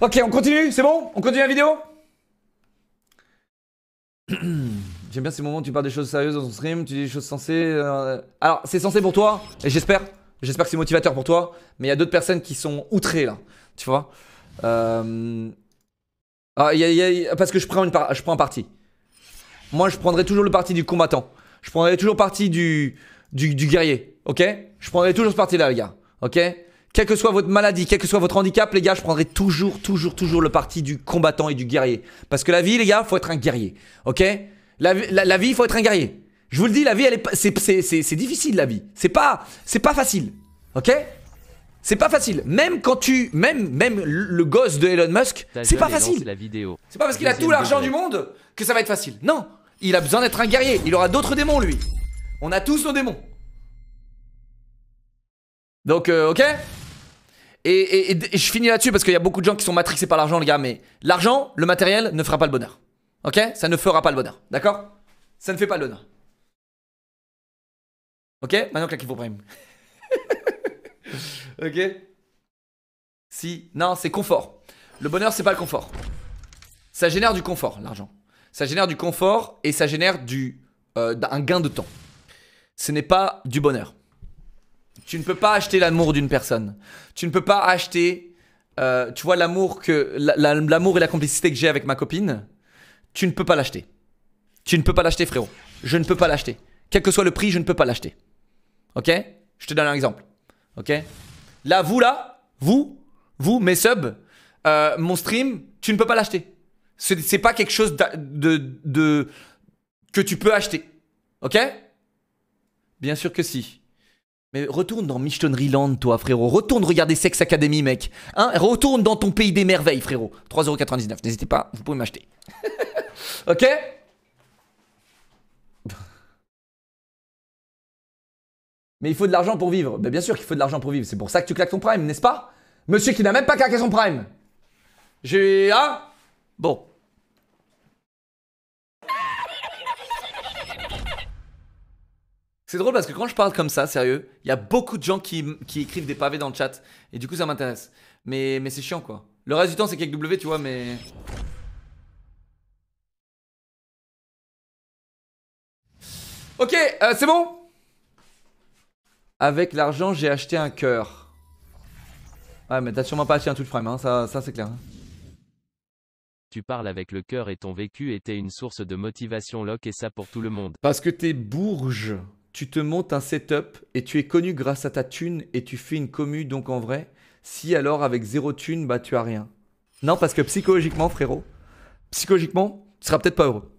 Ok, on continue, c'est bon On continue la vidéo J'aime bien ces moments où tu parles des choses sérieuses dans ton stream, tu dis des choses sensées. Euh, alors, c'est sensé pour toi, et j'espère. J'espère que c'est motivateur pour toi, mais il y a d'autres personnes qui sont outrées là, tu vois. Parce que je prends, une je prends un parti. Moi, je prendrai toujours le parti du combattant. Je prendrai toujours parti du, du, du guerrier, ok Je prendrai toujours ce parti là, les gars, ok quelle que soit votre maladie, quel que soit votre handicap, les gars, je prendrai toujours, toujours, toujours le parti du combattant et du guerrier. Parce que la vie, les gars, faut être un guerrier. Ok la, vie, il faut être un guerrier. Je vous le dis, la vie, elle est, c'est, c'est, difficile, la vie. C'est pas, c'est pas facile. Ok C'est pas facile. Même quand tu, même, même le gosse de Elon Musk, c'est pas facile. C'est pas parce qu'il a tout l'argent du monde que ça va être facile. Non, il a besoin d'être un guerrier. Il aura d'autres démons, lui. On a tous nos démons. Donc, euh, ok et, je finis là-dessus parce qu'il y a beaucoup de gens qui sont matrixés par l'argent, les gars, mais l'argent, le matériel, ne fera pas le bonheur. Ok Ça ne fera pas le bonheur. D'accord Ça ne fait pas le bonheur. Ok Maintenant, claquez vos prime. ok Si. Non, c'est confort. Le bonheur, c'est pas le confort. Ça génère du confort, l'argent. Ça génère du confort et ça génère euh, un gain de temps. Ce n'est pas du bonheur. Tu ne peux pas acheter l'amour d'une personne. Tu ne peux pas acheter, euh, tu vois, l'amour que l'amour et la complicité que j'ai avec ma copine. Tu ne peux pas l'acheter. Tu ne peux pas l'acheter, frérot. Je ne peux pas l'acheter. Quel que soit le prix, je ne peux pas l'acheter. Ok Je te donne un exemple. Ok Là, vous là, vous, vous, mes subs, euh, mon stream, tu ne peux pas l'acheter. C'est pas quelque chose de que tu peux acheter. Ok Bien sûr que si. Mais retourne dans Michetonnerie-Land toi, frérot. Retourne regarder Sex Academy, mec. Hein retourne dans ton pays des merveilles, frérot. 3,99€. N'hésitez pas, vous pouvez m'acheter. ok Mais il faut de l'argent pour vivre. Ben, bien sûr qu'il faut de l'argent pour vivre. C'est pour ça que tu claques ton prime, n'est-ce pas Monsieur qui n'a même pas claqué son prime. J'ai... hein Bon. C'est drôle parce que quand je parle comme ça, sérieux, il y a beaucoup de gens qui, qui, écrivent des pavés dans le chat. Et du coup, ça m'intéresse. Mais, mais c'est chiant, quoi. Le reste du temps, c'est quelques tu vois, mais. Ok, euh, c'est bon Avec l'argent, j'ai acheté un cœur. Ouais, mais t'as sûrement pas acheté un tout frame, hein, ça, ça c'est clair. Hein. Tu parles avec le cœur et ton vécu était une source de motivation, Locke, et ça pour tout le monde. Parce que t'es bourge tu te montes un setup et tu es connu grâce à ta thune et tu fais une commu donc en vrai. Si alors avec zéro thune, bah tu as rien. Non, parce que psychologiquement, frérot, psychologiquement, tu seras peut-être pas heureux.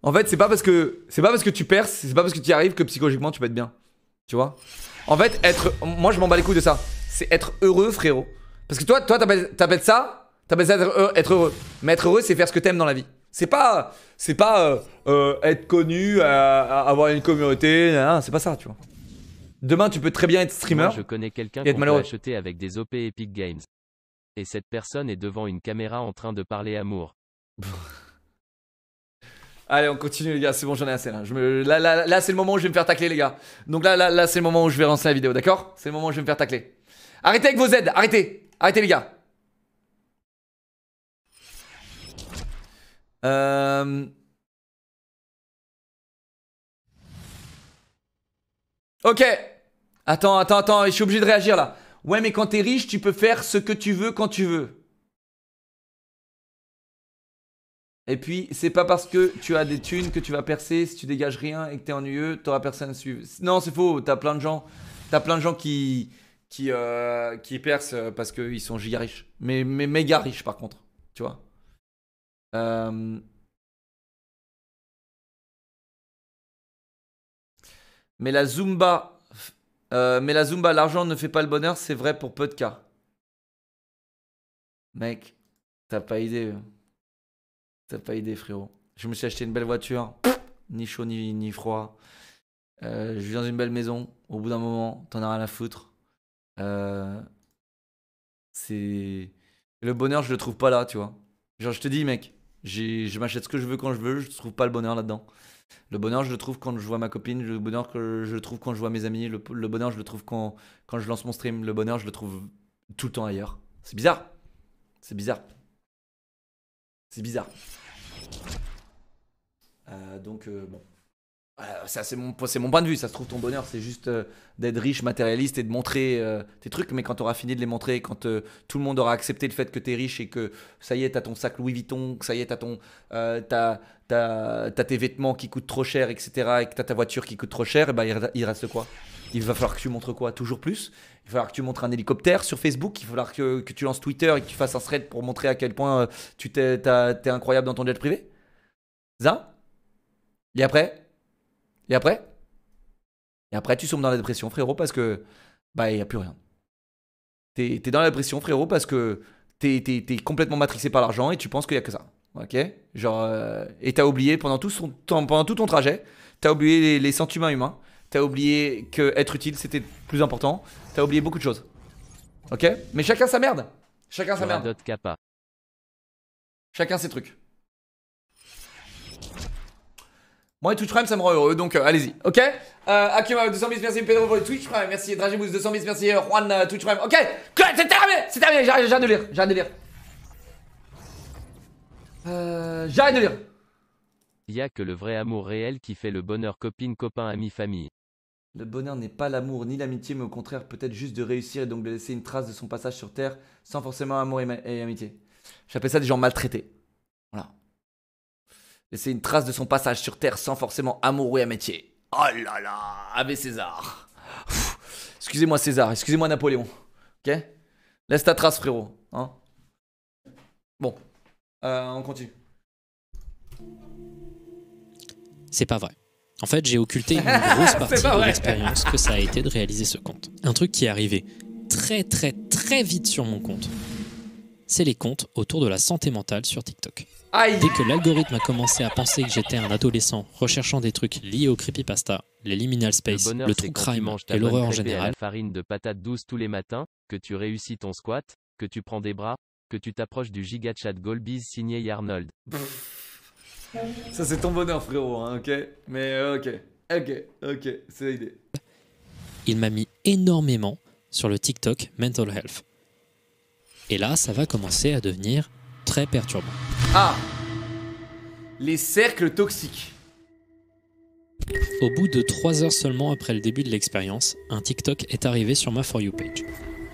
En fait, c'est pas parce que c'est pas parce que tu perces, c'est pas parce que tu y arrives que psychologiquement tu peux être bien. Tu vois En fait, être moi je m'en bats les couilles de ça. C'est être heureux, frérot. Parce que toi, toi t'appelles ça, t'appelles ça être heureux. Mais être heureux, c'est faire ce que tu aimes dans la vie. C'est pas, c'est pas euh, euh, être connu, euh, avoir une communauté, c'est pas ça, tu vois. Demain, tu peux très bien être streamer. je connais quelqu'un qui a acheté avec des OP Epic Games. Et cette personne est devant une caméra en train de parler amour. Allez, on continue les gars, c'est bon, j'en ai assez là. Là, là, là c'est le moment où je vais me faire tacler les gars. Donc là, là, là c'est le moment où je vais lancer la vidéo, d'accord C'est le moment où je vais me faire tacler. Arrêtez avec vos aides, arrêtez Arrêtez les gars Euh, ok. Attends, attends, attends. Je suis obligé de réagir là. Ouais, mais quand t'es riche, tu peux faire ce que tu veux quand tu veux. Et puis, c'est pas parce que tu as des thunes que tu vas percer. Si tu dégages rien et que t'es ennuyeux, t'auras personne à suivre. Non, c'est faux. T'as plein de gens. T'as plein de gens qui qui, euh, qui percent parce qu'ils sont giga riches. Mais, mais méga riches par contre. Tu vois. Euh, mais la Zumba, euh, mais la Zumba, l'argent ne fait pas le bonheur, c'est vrai pour peu de cas. Mec, t'as pas idée. Euh. T'as pas idée, frérot. Je me suis acheté une belle voiture, ni chaud ni, froid. je vis dans une belle maison. Au bout d'un moment, t'en as rien à foutre. c'est le bonheur, je le trouve pas là, tu vois. Genre, je te dis, mec, je m'achète ce que je veux quand je veux, je trouve pas le bonheur là-dedans. Le bonheur, je le trouve quand je vois ma copine, le bonheur, que je le trouve quand je vois mes amis, le, bonheur, je le trouve quand, quand je lance mon stream, le bonheur, je le trouve tout le temps ailleurs. C'est bizarre. C'est bizarre. C'est bizarre. Euh, donc, euh, bon ça c'est mon, point de vue, ça se trouve ton bonheur c'est juste euh, d'être riche, matérialiste et de montrer euh, tes trucs, mais quand tu auras fini de les montrer, quand euh, tout le monde aura accepté le fait que tu es riche et que ça y est, t'as ton sac Louis Vuitton, que ça y est, t'as ton, tes vêtements qui coûtent trop cher, etc., et que t'as ta voiture qui coûte trop cher, et eh ben il, reste quoi Il va falloir que tu montres quoi Toujours plus Il va falloir que tu montres un hélicoptère sur Facebook, il va falloir que, tu lances Twitter et que tu fasses un thread pour montrer à quel point tu t'es, es incroyable dans ton jet privé Ça Et après et après Et après, tu sombres dans la dépression, frérot, parce que. Bah, il n'y a plus rien. T'es es dans la dépression, frérot, parce que t'es es, complètement matricé par l'argent et tu penses qu'il n'y a que ça. Ok Genre. Euh, et t'as oublié pendant tout, son pendant tout ton trajet, t'as oublié les, sentiments humains, t'as oublié que être utile c'était plus important, t'as oublié beaucoup de choses. Ok Mais chacun sa merde Chacun sa merde. Chacun ses trucs. Moi, Twitch Prime, ça me rend heureux, donc euh, allez-y, ok euh, Akuma, 200 000, merci Pedro pour Twitch Prime, merci Dragibus, 200 000, merci Juan, euh, Twitch Prime, ok C'est terminé C'est terminé, j'arrête de lire, j'arrête de lire. Euh, j'arrête de lire. Il a que le vrai amour réel qui fait le bonheur copine, copain, ami, famille. Le bonheur n'est pas l'amour ni l'amitié, mais au contraire, peut-être juste de réussir et donc de laisser une trace de son passage sur Terre sans forcément amour et amitié. J'appelle ça des gens maltraités. Voilà. C'est une trace de son passage sur Terre sans forcément amoureux à métier. Oh là là, Avec César. Excusez-moi César, excusez-moi Napoléon. Ok Laisse ta trace, frérot. Hein. bon, euh, on continue. C'est pas vrai. En fait, j'ai occulté une grosse partie de l'expérience que ça a été de réaliser ce compte. Un truc qui est arrivé très très très vite sur mon compte, c'est les comptes autour de la santé mentale sur TikTok. Aïe. Dès que l'algorithme a commencé à penser que j'étais un adolescent recherchant des trucs liés au creepypasta, les liminal space, le, true crime et l'horreur en général, farine de patate douce tous les matins, que tu réussis ton squat, que tu prends des bras, que tu t'approches du gigachat Goldbiz signé Yarnold. Ça c'est ton bonheur frérot, hein, ok Mais euh, ok, ok, ok, c'est l'idée. Il m'a mis énormément sur le TikTok Mental Health. Et là, ça va commencer à devenir très perturbant. Ah, Les cercles toxiques. Au bout de 3 heures seulement après le début de l'expérience, un TikTok est arrivé sur ma For You page.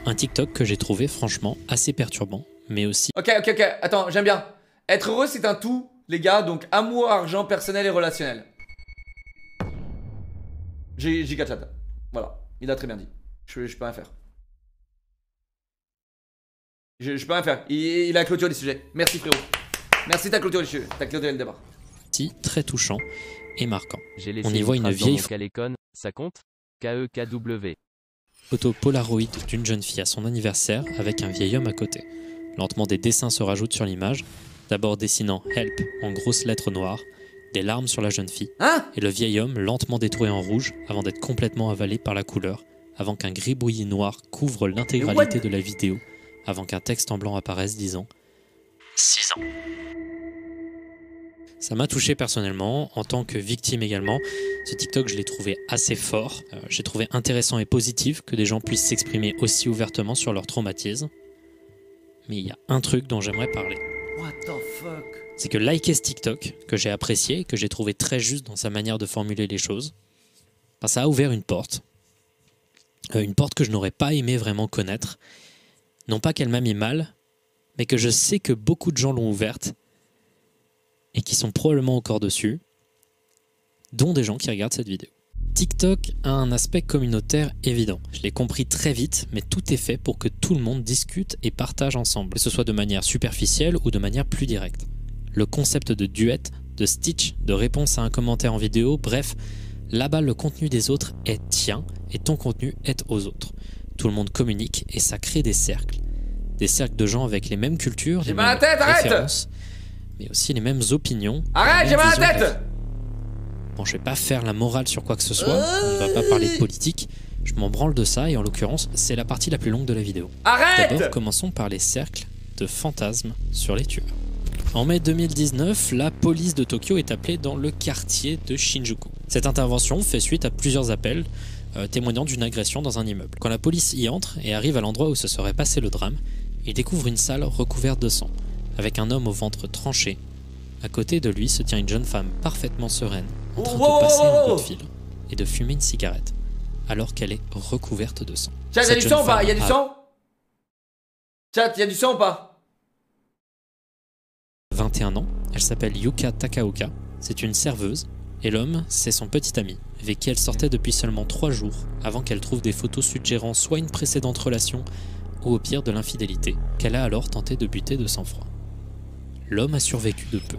Un TikTok que j'ai trouvé franchement assez perturbant, mais aussi... Ok, ok, ok, attends, j'aime bien. Être heureux, c'est un tout, les gars, donc amour, argent, personnel et relationnel. J'ai giga Voilà, il a très bien dit. Je, je peux rien faire. Je, peux rien faire. Il, il a clôturé le sujet. Merci frérot. Merci, t'as clôturé le, ta clôturé le débat. Si, très touchant et marquant. On y voit une vieille ça compte K-E-K-W. Photo polaroïde d'une jeune fille à son anniversaire avec un vieil homme à côté. Lentement, des dessins se rajoutent sur l'image, d'abord dessinant Help en grosses lettres noires, des larmes sur la jeune fille, hein et le vieil homme lentement détruit en rouge avant d'être complètement avalé par la couleur, avant qu'un gribouillis noir couvre l'intégralité de la vidéo, avant qu'un texte en blanc apparaisse disant 6 ans. Ça m'a touché personnellement, en tant que victime également. Ce TikTok, je l'ai trouvé assez fort. Euh, j'ai trouvé intéressant et positif que des gens puissent s'exprimer aussi ouvertement sur leur traumatisme. Mais il y a un truc dont j'aimerais parler. C'est que liker ce TikTok, que j'ai apprécié, que j'ai trouvé très juste dans sa manière de formuler les choses, ben, ça a ouvert une porte. Euh, une porte que je n'aurais pas aimé vraiment connaître. Non pas qu'elle m'a mis mal, mais que je sais que beaucoup de gens l'ont ouverte et qui sont probablement encore dessus, dont des gens qui regardent cette vidéo. TikTok a un aspect communautaire évident. Je l'ai compris très vite, mais tout est fait pour que tout le monde discute et partage ensemble, que ce soit de manière superficielle ou de manière plus directe. Le concept de duet, de stitch, de réponse à un commentaire en vidéo, bref, là-bas le contenu des autres est tien et ton contenu est aux autres. Tout le monde communique et ça crée des cercles. Des cercles de gens avec les mêmes cultures, les mêmes références, mais aussi les mêmes opinions. Arrête, j'ai mal à la tête Bon, je vais pas faire la morale sur quoi que ce soit, on ne va pas euh. parler de politique, je m'en branle de ça et en l'occurrence, c'est la partie la plus longue de la vidéo. Arrête D'abord, commençons par les cercles de fantasmes sur les tueurs. En mai 2019, la police de Tokyo est appelée dans le quartier de Shinjuku. Cette intervention fait suite à plusieurs appels euh, témoignant d'une agression dans un immeuble. Quand la police y entre et arrive à l'endroit où se serait passé le drame, ils découvrent une salle recouverte de sang avec un homme au ventre tranché. À côté de lui se tient une jeune femme parfaitement sereine, en train de passer un coup de fil et de fumer une cigarette, alors qu'elle est recouverte de sang. Chat, y a du sang ou pas Y du sang Chat, y a du sang ou pas 21 ans, elle s'appelle Yuka Takaoka, c'est une serveuse, et l'homme, c'est son petit ami, avec qui elle sortait depuis seulement 3 jours, avant qu'elle trouve des photos suggérant soit une précédente relation, ou au pire de l'infidélité, qu'elle a alors tenté de buter de sang-froid l'homme a survécu de peu.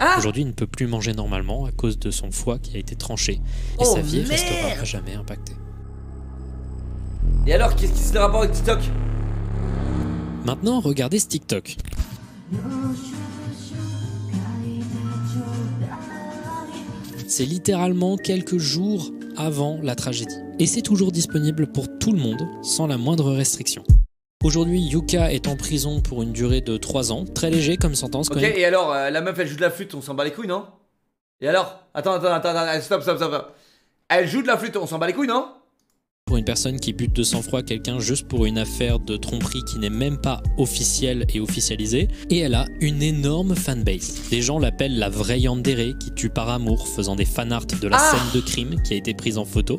Ah Aujourd'hui, il ne peut plus manger normalement à cause de son foie qui a été tranché. Et oh, sa vie restera à jamais impactée. Et alors, qu'est-ce qui se le rapport avec TikTok Maintenant, regardez ce TikTok. C'est littéralement quelques jours avant la tragédie. Et c'est toujours disponible pour tout le monde, sans la moindre restriction. Aujourd'hui, Yuka est en prison pour une durée de 3 ans. Très léger comme sentence. Ok, et alors, euh, la meuf, elle joue de la flûte, on s'en bat les couilles, non Et alors attends, attends, attends, attends, stop, stop, stop. Elle joue de la flûte, on s'en bat les couilles, non pour une personne qui bute de sang-froid quelqu'un juste pour une affaire de tromperie qui n'est même pas officielle et officialisée. Et elle a une énorme fanbase. Des gens l'appellent la vraie Yandere qui tue par amour, faisant des fanarts de la ah scène de crime qui a été prise en photo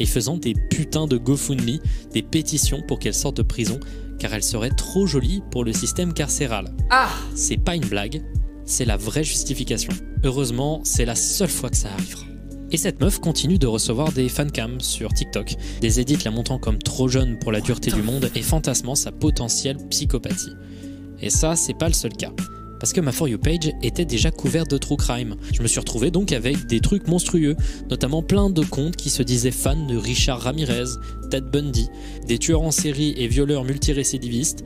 et faisant des putains de GoFundMe, des pétitions pour qu'elle sorte de prison car elle serait trop jolie pour le système carcéral. Ah C'est pas une blague, c'est la vraie justification. Heureusement, c'est la seule fois que ça arrive. Et cette meuf continue de recevoir des fancams sur TikTok, des édits la montant comme trop jeune pour la dureté du monde et fantasmant sa potentielle psychopathie. Et ça, c'est pas le seul cas parce que ma For You page était déjà couverte de true crime. Je me suis retrouvé donc avec des trucs monstrueux, notamment plein de comptes qui se disaient fans de Richard Ramirez, Ted Bundy, des tueurs en série et violeurs multirécidivistes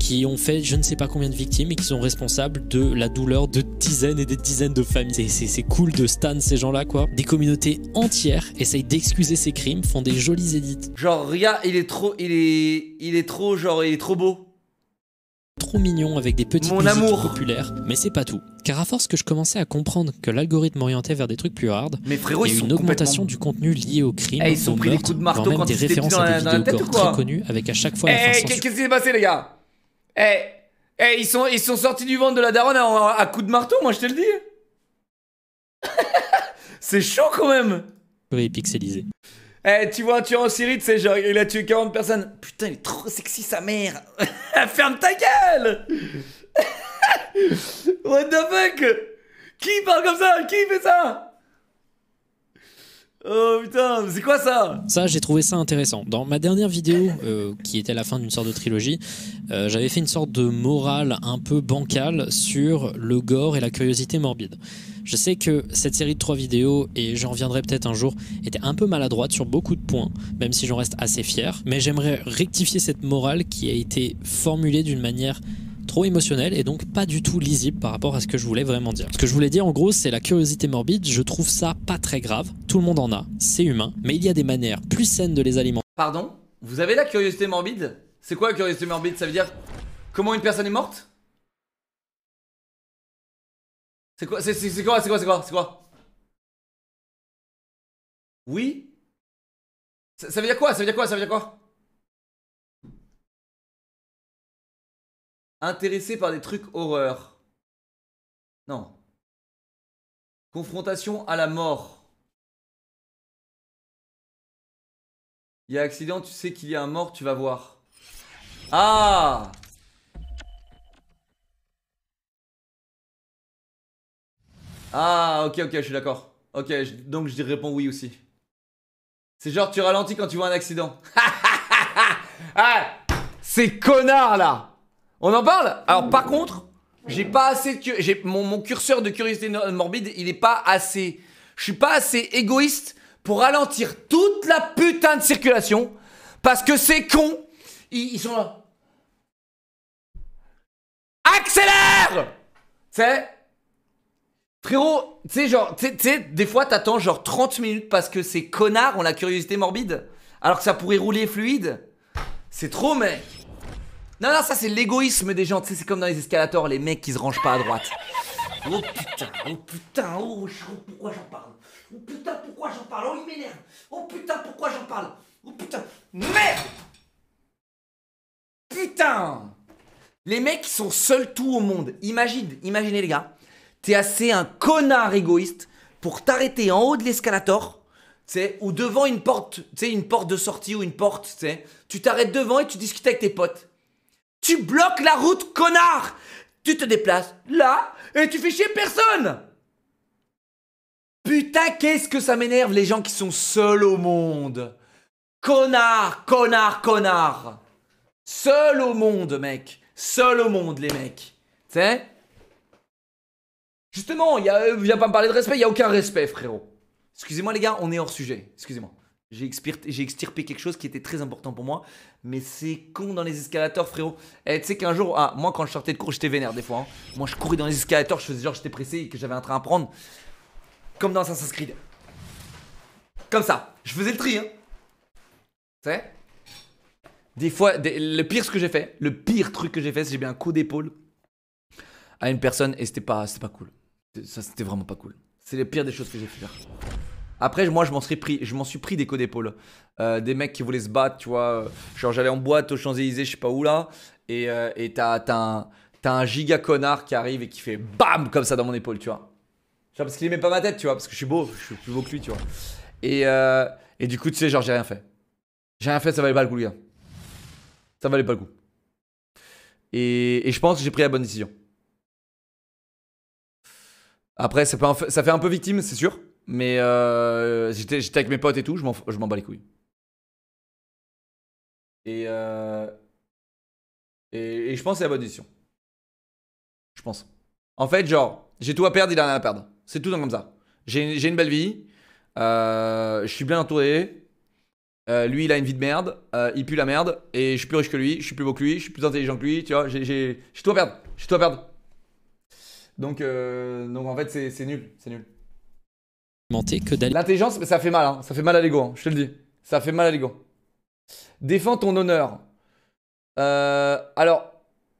qui ont fait je ne sais pas combien de victimes et qui sont responsables de la douleur de dizaines et des dizaines de familles. C'est cool de stan ces gens-là, quoi. Des communautés entières essayent d'excuser ces crimes, font des jolies édites. Genre, Ria, il est trop, il est, il est trop, genre, il est trop beau trop mignon avec des petites Mon populaires. Mais c'est pas tout. Car à force que je commençais à comprendre que l'algorithme orientait vers des trucs plus hard, Mais il y a une augmentation du contenu lié au crime, Eh, ils sont des coups de marteau des références à des avec à chaque fois Eh, la fin qu'est-ce qui s'est passé, les gars Eh, eh ils sont, sortis du ventre de la daronne à, coups de marteau, moi je te le dis. C'est chaud quand même. Oui, eh, tu vois, tu es en Syrie, tu sais, genre, il a tué 40 personnes. Putain, il est trop sexy, sa mère. Ferme ta gueule. What the fuck Qui parle comme ça Qui fait ça Oh putain, c'est quoi ça Ça, j'ai trouvé ça intéressant. Dans ma dernière vidéo, euh, qui était la fin d'une sorte de trilogie, euh, j'avais fait une sorte de morale un peu bancale sur le gore et la curiosité morbide. Je sais que cette série de trois vidéos, et j'en reviendrai peut-être un jour, était un peu maladroite sur beaucoup de points, même si j'en reste assez fier. Mais j'aimerais rectifier cette morale qui a été formulée d'une manière trop émotionnelle et donc pas du tout lisible par rapport à ce que je voulais vraiment dire. Ce que je voulais dire en gros, c'est la curiosité morbide, je trouve ça pas très grave, tout le monde en a, c'est humain, mais il y a des manières plus saines de les alimenter. Pardon Vous avez la curiosité morbide C'est quoi la curiosité morbide Ça veut dire comment une personne est morte C'est quoi C'est quoi C'est quoi C'est quoi C'est quoi Oui ça, ça veut dire quoi Ça veut dire quoi Ça veut dire quoi Intéressé par des trucs horreurs. Non. Confrontation à la mort. Il y a accident, tu sais qu'il y a un mort, tu vas voir. Ah Ah, ok, ok, je suis d'accord. Ok, donc je réponds oui aussi. C'est genre tu ralentis quand tu vois un accident. ah, ces connards là. On en parle Alors par contre, j'ai pas assez de j'ai mon, curseur de curiosité morbide, il est pas assez. Je suis pas assez égoïste pour ralentir toute la putain de circulation parce que c'est con ils, ils sont là. Accélère Tu sais Frérot, tu sais, genre, tu sais, des fois t'attends genre 30 minutes parce que ces connards ont la curiosité morbide, alors que ça pourrait rouler fluide. C'est trop, mec. Non, non, ça c'est l'égoïsme des gens, tu sais, c'est comme dans les escalators, les mecs qui se rangent pas à droite. Oh putain, oh putain, oh, pourquoi j'en parle Oh putain, pourquoi j'en parle Oh, il m'énerve Oh putain, pourquoi j'en parle Oh putain, merde Putain Les mecs sont seuls tout au monde, imagine, imaginez les gars, T'es assez un connard égoïste pour t'arrêter en haut de l'escalator, ou devant une porte, une porte de sortie ou une porte, sais. tu t'arrêtes devant et tu discutes avec tes potes. Tu bloques la route, connard Tu te déplaces là et tu fais chier personne Putain, qu'est-ce que ça m'énerve les gens qui sont seuls au monde Connard, connard, connard Seul au monde, mec Seul au monde, les mecs sais. Justement, il y a, euh, viens pas me parler de respect, il y a aucun respect, frérot. Excusez-moi les gars, on est hors sujet. Excusez-moi. J'ai extirpé quelque chose qui était très important pour moi, mais c'est con dans les escalators, frérot. et eh, tu sais qu'un jour, ah, moi quand je sortais de cours, j'étais vénère des fois. Hein. Moi, je courais dans les escalators, je faisais genre j'étais pressé et que j'avais un train à prendre, comme dans Assassin's Creed. Comme ça, je faisais le tri, hein. Tu sais Des fois, le pire ce que j'ai fait, le pire truc que j'ai fait, c'est j'ai bien un coup d'épaule à une personne et c'était pas, pas cool. Ça, c'était vraiment pas cool. C'est les pires des choses que j'ai fait faire. Après, moi, je m'en suis pris, je m'en suis pris des coups d'épaule. Euh, des mecs qui voulaient se battre, tu vois. Genre, j'allais en boîte aux Champs-Élysées, je sais pas où là, et euh, t'as un, un, giga connard qui arrive et qui fait BAM comme ça dans mon épaule, tu vois. Genre, parce qu'il aimait pas ma tête, tu vois, parce que je suis beau, je suis plus beau que lui, tu vois. Et, euh, du coup, tu sais, genre, j'ai rien fait. J'ai rien fait, ça valait pas le coup, les gars. Ça valait pas le coup. et je pense que j'ai pris la bonne décision. Après, ça, fait un peu victime, c'est sûr. Mais euh, j'étais avec mes potes et tout, je m'en bats les couilles. Euh, et, je pense que c'est la bonne décision. Je pense. En fait, genre, j'ai tout à perdre, il a rien à perdre. C'est tout comme ça. J'ai une belle vie. Euh, je suis bien entouré. lui, il a une vie de merde. il pue la merde. Et je suis plus riche que lui. Je suis plus beau que lui. Je suis plus intelligent que lui. Tu vois, j'ai tout à perdre. J'ai tout à perdre. Donc, euh, donc en fait, c'est nul. C'est nul. L'intelligence, ça fait mal. Hein. Ça fait mal à l'ego. Hein, je te le dis. Ça fait mal à l'ego. Défends ton honneur. Euh, alors,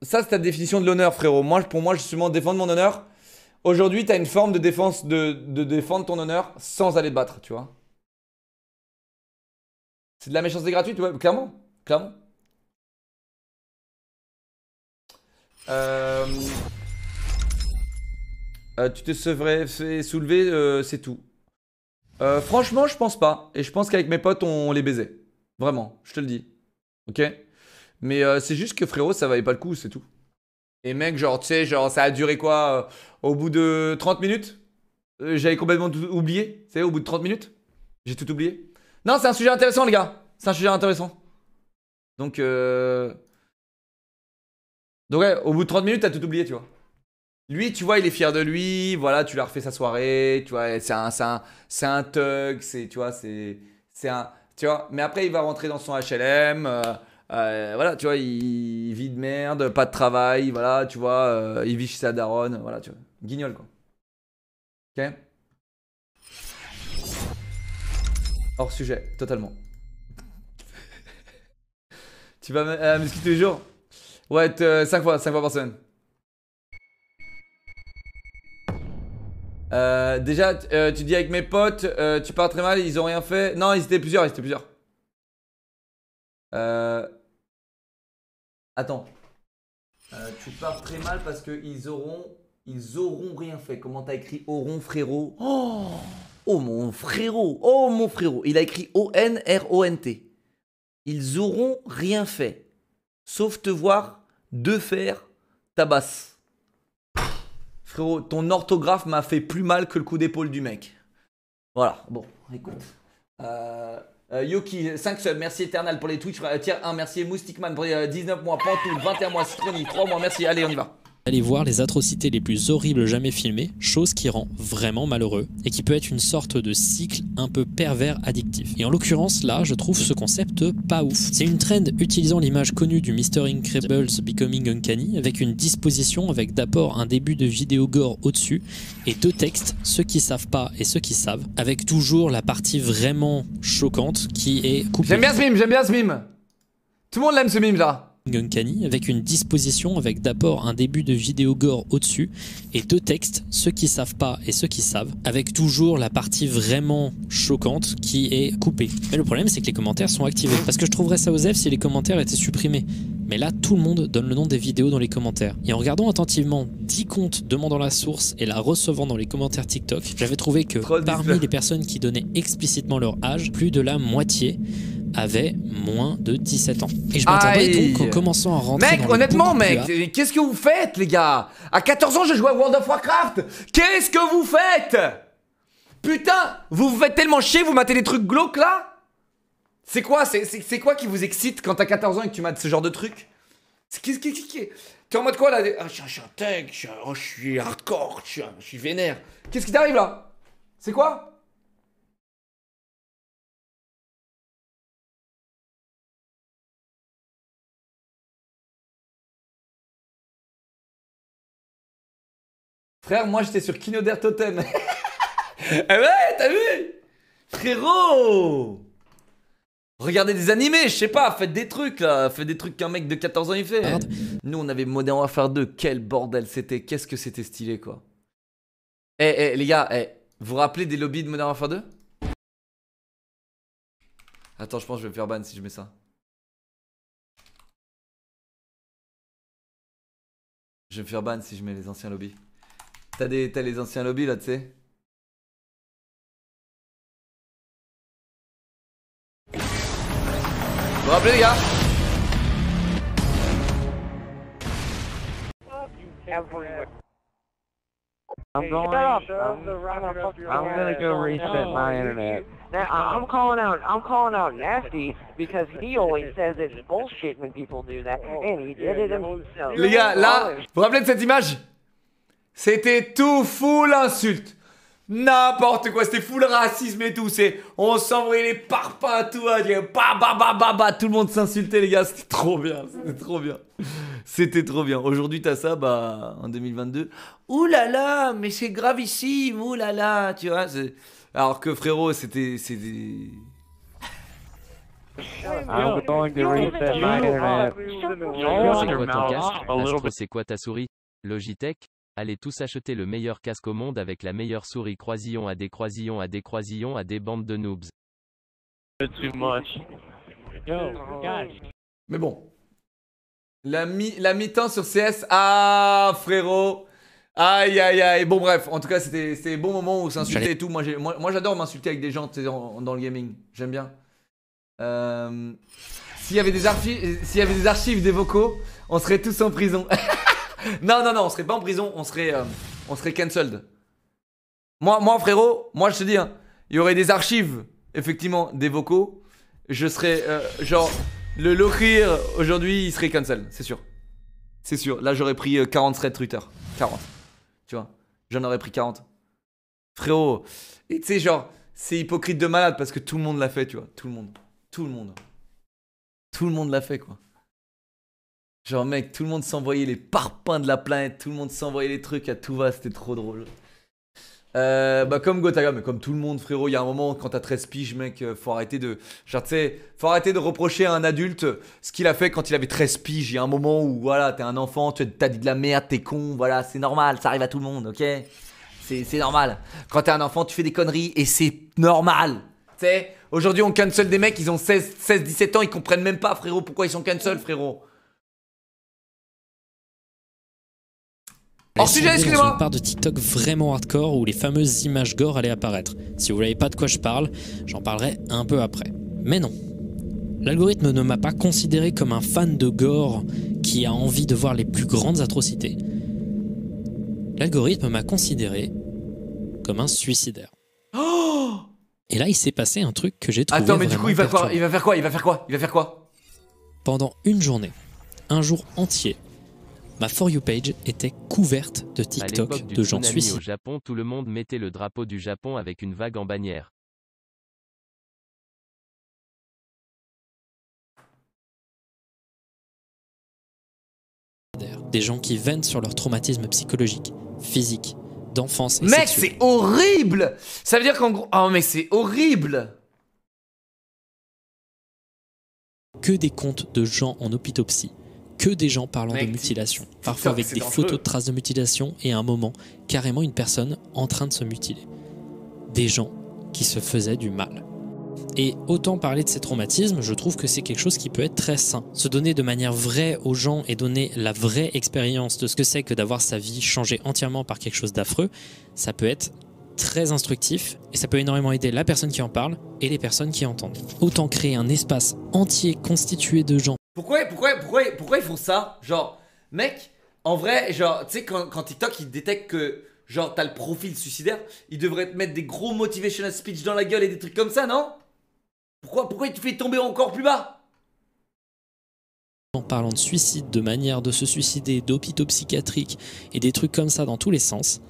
ça, c'est ta définition de l'honneur, frérot. Moi, pour moi, justement, défendre mon honneur. Aujourd'hui, tu as une forme de défense de, de défendre ton honneur sans aller te battre, tu vois. C'est de la méchanceté gratuite, ouais, clairement. Clairement. Euh... Ah, tu te serais fait soulever, euh, c'est tout. Euh, franchement, je pense pas. Et je pense qu'avec mes potes, on, les baisait. Vraiment, je te le dis. Ok Mais euh, c'est juste que frérot, ça valait pas le coup, c'est tout. Et mec, genre, tu sais, genre, ça a duré quoi Au bout de 30 minutes J'avais complètement tout oublié. Tu sais, au bout de 30 minutes J'ai tout oublié. Non, c'est un sujet intéressant, les gars. C'est un sujet intéressant. Donc, euh. Donc ouais, au bout de 30 minutes, t'as tout oublié, tu vois lui, tu vois, il est fier de lui, voilà, tu l'as refait sa soirée, tu vois, c'est un, un, un thug, c'est, tu vois, c'est, c'est un, tu vois, mais après, il va rentrer dans son HLM, euh, euh, voilà, tu vois, il, vit de merde, pas de travail, voilà, tu vois, euh, il vit chez sa daronne, voilà, tu vois, guignol, quoi. Ok Hors sujet, totalement. tu vas me la toujours tous les jours Ouais, 5 fois, cinq fois par semaine. Euh, déjà, euh, tu dis avec mes potes, euh, tu pars très mal, ils ont rien fait. Non, ils étaient plusieurs, ils étaient plusieurs. Attends. tu pars très mal parce qu'ils auront, ils auront rien fait. Comment t'as écrit auront, frérot oh, oh mon frérot Oh, mon frérot Il a écrit O-N-R-O-N-T. Ils auront rien fait. Sauf te voir de faire tabasse ton orthographe m'a fait plus mal que le coup d'épaule du mec. Voilà, bon, écoute. Euh, euh Yoki, 5 subs, merci Eternal pour les Twitch, euh, Tier 1, merci Moustikman pour les euh, 19 mois, Pantou, 21 mois, Citroni, 3 mois, merci, allez, on y va. Allez voir les atrocités les plus horribles jamais filmées, chose qui rend vraiment malheureux et qui peut être une sorte de cycle un peu pervers addictif. Et en l'occurrence là, je trouve ce concept pas ouf. C'est une trend utilisant l'image connue du Mr. Incredible's Becoming Uncanny avec une disposition avec d'abord un début de vidéo gore au-dessus et deux textes, ceux qui savent pas et ceux qui savent, avec toujours la partie vraiment choquante qui est coupée. J'aime bien ce mime, j'aime bien ce mime. Tout le monde l'aime ce mime là avec une disposition avec d'abord un début de vidéo gore au-dessus et deux textes, ceux qui savent pas et ceux qui savent, avec toujours la partie vraiment choquante qui est coupée. Mais le problème, c'est que les commentaires sont activés. Parce que je trouverais ça aux si les commentaires étaient supprimés. Mais là, tout le monde donne le nom des vidéos dans les commentaires. Et en regardant attentivement 10 comptes demandant la source et la recevant dans les commentaires TikTok, j'avais trouvé que parmi les personnes qui donnaient explicitement leur âge, plus de la moitié avait moins de 17 ans. Et je m'attendais donc en commençant à rentrer. Mec, honnêtement, mec, qu'est-ce que vous faites, les gars À 14 ans, je jouais à World of Warcraft Qu'est-ce que vous faites Putain, vous vous faites tellement chier, vous matez des trucs glauques là C'est quoi C'est quoi qui vous excite quand t'as 14 ans et que tu mates ce genre de truc Qu'est-ce qui. T'es en mode quoi là ah, Je suis un tech, oh, je suis hardcore, je suis vénère. Qu'est-ce qui t'arrive là C'est quoi Frère, moi j'étais sur Kinoder Totem. eh ouais, t'as vu Frérot Regardez des animés, je sais pas, faites des trucs là, faites des trucs qu'un mec de 14 ans il fait. Nous on avait Modern Warfare 2, quel bordel c'était, qu'est-ce que c'était stylé quoi. Eh, eh les gars, eh, vous vous rappelez des lobbies de Modern Warfare 2 Attends, je pense que je vais me faire ban si je mets ça. Je vais me faire ban si je mets les anciens lobbies. T'as des... t'as les anciens lobbies là, tu sais Vous rappelez les gars I'm going. I'm, I'm gonna go reset my internet. Now I'm calling out. I'm calling out nasty because he always says it's bullshit when people do that, and he did it himself. Les gars, là, vous rappelez de cette image c'était tout full insulte. N'importe quoi, c'était full racisme et tout. C'est, on s'envoyait les parpa, à tout, à hein, dire bah bah, bah bah bah tout le monde s'insultait, les gars. C'était trop bien, c'était trop bien. C'était trop bien. Aujourd'hui, t'as ça, bah, en 2022. Ouh là là, mais c'est gravissime, ouh là là, tu vois. Alors que frérot, c'était. C'est ah, quoi ton c'est quoi ta souris Logitech Allez tous acheter le meilleur casque au monde avec la meilleure souris croisillon à des croisillons à des croisillons à des bandes de noobs. Too much. Yo, oh. Mais bon. La mi-temps sur CS. Ah, frérot. Aïe, aïe, aïe. Bon, bref. En tout cas, c'était des bons moments où s'insulter et tout. Moi, j'adore m'insulter avec des gens dans, le gaming. J'aime bien. Euh, s'il y, avait des archives, y avait des archives des vocaux, on serait tous en prison. non, non, non, on serait pas en prison, on serait, euh, on serait cancelled. Moi, moi, frérot, moi, je te dis, hein, il y aurait des archives, effectivement, des vocaux. Je serais, euh, genre, le Locrire, aujourd'hui, il serait cancelled c'est sûr. C'est sûr. Là, j'aurais pris 40 euh, threads Twitter. 40. Tu vois, j'en aurais pris 40. Frérot, et tu sais, genre, c'est hypocrite de malade parce que tout le monde l'a fait, tu vois. Tout le monde. Tout le monde. Tout le monde l'a fait, quoi. Genre, mec, tout le monde s'envoyait les parpaings de la planète, tout le monde s'envoyait les trucs à tout va, c'était trop drôle. Euh, bah comme Gotaga, mais comme tout le monde, frérot, il y a un moment quand t'as 13 piges, mec, euh, faut arrêter de, genre, faut arrêter de reprocher à un adulte ce qu'il a fait quand il avait 13 piges. Il y a un moment où, voilà, t'es un enfant, t'as dit de la merde, t'es con, voilà, c'est normal, ça arrive à tout le monde, ok C'est normal. Quand t'es un enfant, tu fais des conneries et c'est normal. Tu sais, aujourd'hui on cancel des mecs, ils ont 16, 16, 17 ans, ils comprennent même pas, frérot, pourquoi ils sont cancel, frérot. En sujet, excusez-moi une part de TikTok vraiment hardcore où les fameuses images gore allaient apparaître. Si vous ne pas de quoi je parle, j'en parlerai un peu après. Mais non. L'algorithme ne m'a pas considéré comme un fan de gore qui a envie de voir les plus grandes atrocités. L'algorithme m'a considéré comme un suicidaire. Oh Et là, il s'est passé un truc que j'ai trouvé. Attends, mais du coup, il va, il va faire quoi Il va faire quoi Il va faire quoi Pendant une journée, un jour entier, Ma For You page était couverte de TikTok de gens suisses. Au Japon, tout le monde mettait le drapeau du Japon avec une vague en bannière. Des gens qui vendent sur leur traumatisme psychologique, physique, d'enfance. Mec, c'est horrible Ça veut dire qu'en gros... Oh, mais c'est horrible Que des comptes de gens en hôpitopsie que des gens parlant de mutilation. Parfois avec des photos de traces de mutilation et à un moment, carrément une personne en train de se mutiler. Des gens qui se faisaient du mal. Et autant parler de ces traumatismes, je trouve que c'est quelque chose qui peut être très sain. Se donner de manière vraie aux gens et donner la vraie expérience de ce que c'est que d'avoir sa vie changée entièrement par quelque chose d'affreux, ça peut être très instructif et ça peut énormément aider la personne qui en parle et les personnes qui entendent. Autant créer un espace entier constitué de gens pourquoi, pourquoi, pourquoi, pourquoi ils font ça Genre, mec, en vrai, genre, tu sais, quand, quand, TikTok, il détecte que, genre, t'as le profil suicidaire, il devrait te mettre des gros motivational speech dans la gueule et des trucs comme ça, non Pourquoi, pourquoi il te fait tomber encore plus bas en parlant de suicide, de manière de se suicider, d'hôpitaux psychiatriques et des trucs comme ça dans tous les sens,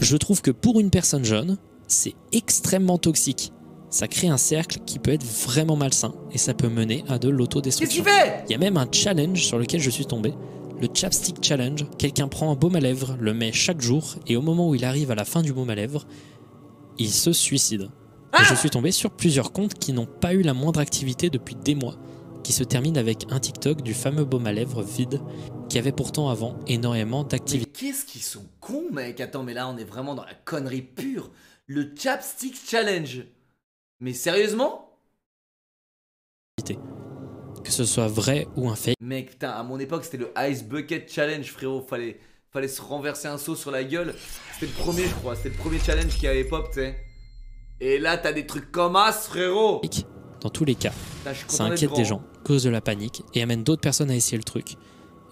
je trouve que pour une personne jeune, c'est extrêmement toxique ça crée un cercle qui peut être vraiment malsain et ça peut mener à de l'autodestruction. Il y a même un challenge sur lequel je suis tombé, le Chapstick Challenge. Quelqu'un prend un baume à lèvres, le met chaque jour et au moment où il arrive à la fin du baume à lèvres, il se suicide. et ah je suis tombé sur plusieurs comptes qui n'ont pas eu la moindre activité depuis des mois, qui se terminent avec un TikTok du fameux baume à lèvres vide qui avait pourtant avant énormément d'activité. Qu'est-ce qu'ils sont cons, mec Attends, mais là on est vraiment dans la connerie pure. Le Chapstick Challenge mais sérieusement Que ce soit vrai ou un fake. Mec, putain, à mon époque, c'était le Ice Bucket Challenge, frérot. Fallait, fallait se renverser un seau sur la gueule. C'était le premier, je crois. C'était le premier challenge qui avait pop, tu sais. Et là, t'as des trucs comme as, frérot Dans tous les cas, ça inquiète des hein. gens, cause de la panique et amène d'autres personnes à essayer le truc.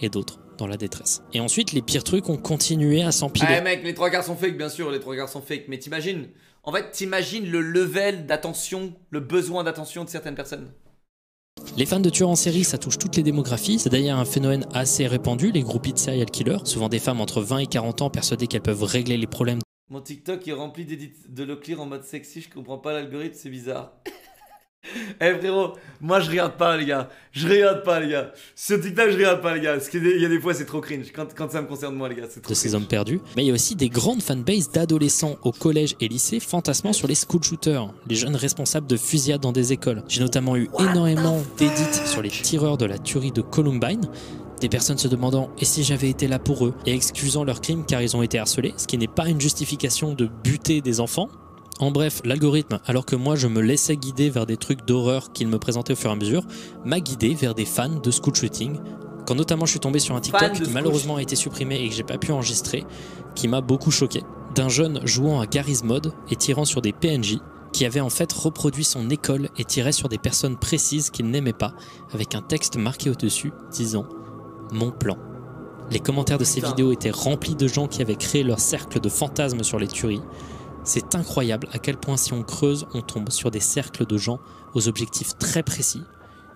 Et d'autres dans la détresse. Et ensuite, les pires trucs ont continué à s'empiler. Ah, mec, les trois quarts sont fake, bien sûr, les trois quarts sont fake. Mais t'imagines, en fait, t'imagines le level d'attention, le besoin d'attention de certaines personnes. Les fans de tueurs en série, ça touche toutes les démographies. C'est d'ailleurs un phénomène assez répandu, les groupies de serial killers, souvent des femmes entre 20 et 40 ans persuadées qu'elles peuvent régler les problèmes. Mon TikTok est rempli de l'eau en mode sexy, je comprends pas l'algorithme, c'est bizarre. Eh frérot, moi je regarde pas les gars, je regarde pas les gars. Ce TikTok je regarde pas les gars, parce qu'il y a des fois c'est trop cringe, quand, ça me concerne moi les gars, c'est trop ces hommes perdus. Mais il y a aussi des grandes fanbases d'adolescents au collège et lycée fantasmant sur les school shooters, les jeunes responsables de fusillades dans des écoles. J'ai notamment eu énormément d'édits sur les tireurs de la tuerie de Columbine, des personnes se demandant et si j'avais été là pour eux et excusant leur crimes car ils ont été harcelés, ce qui n'est pas une justification de buter des enfants, en bref, l'algorithme, alors que moi je me laissais guider vers des trucs d'horreur qu'il me présentait au fur et à mesure, m'a guidé vers des fans de school shooting. Quand notamment je suis tombé sur un TikTok qui malheureusement a été supprimé et que j'ai pas pu enregistrer, qui m'a beaucoup choqué, d'un jeune jouant à Garry's mode et tirant sur des PNJ, qui avait en fait reproduit son école et tirait sur des personnes précises qu'il n'aimait pas, avec un texte marqué au-dessus disant Mon plan. Les commentaires de ces vidéos étaient remplis de gens qui avaient créé leur cercle de fantasmes sur les tueries c'est incroyable à quel point si on creuse, on tombe sur des cercles de gens aux objectifs très précis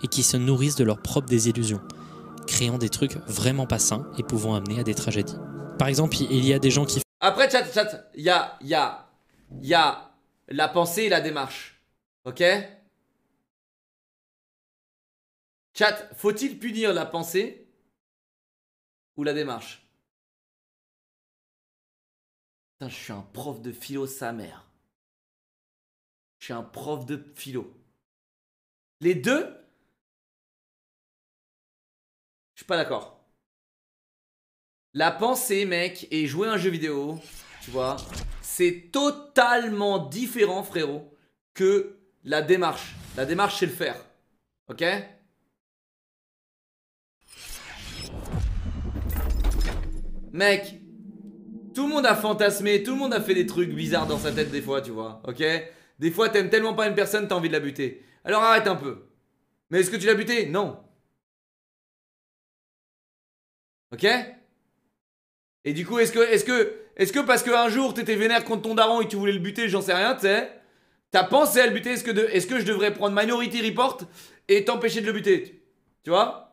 et qui se nourrissent de leurs propres désillusions, créant des trucs vraiment pas sains et pouvant amener à des tragédies. Par exemple, il y a des gens qui... Après, chat, chat, il y a, y a la pensée et la démarche. Ok Chat, faut-il punir la pensée ou la démarche Putain, je suis un prof de philo, sa mère. Je suis un prof de philo. Les deux, je suis pas d'accord. La pensée, mec, et jouer un jeu vidéo, tu vois, c'est totalement différent, frérot, que la démarche. La démarche, c'est le faire. Ok Mec, tout le monde a fantasmé, tout le monde a fait des trucs bizarres dans sa tête des fois, tu vois, ok Des fois, t'aimes tellement pas une personne, t'as envie de la buter. Alors arrête un peu. Mais est-ce que tu l'as buté Non. Ok Et du coup, est-ce que, est que, que parce qu'un jour t'étais vénère contre ton daron et tu voulais le buter, j'en sais rien, tu sais T'as pensé à le buter, est-ce que, est-ce que je devrais prendre Minority Report et t'empêcher de le buter Tu vois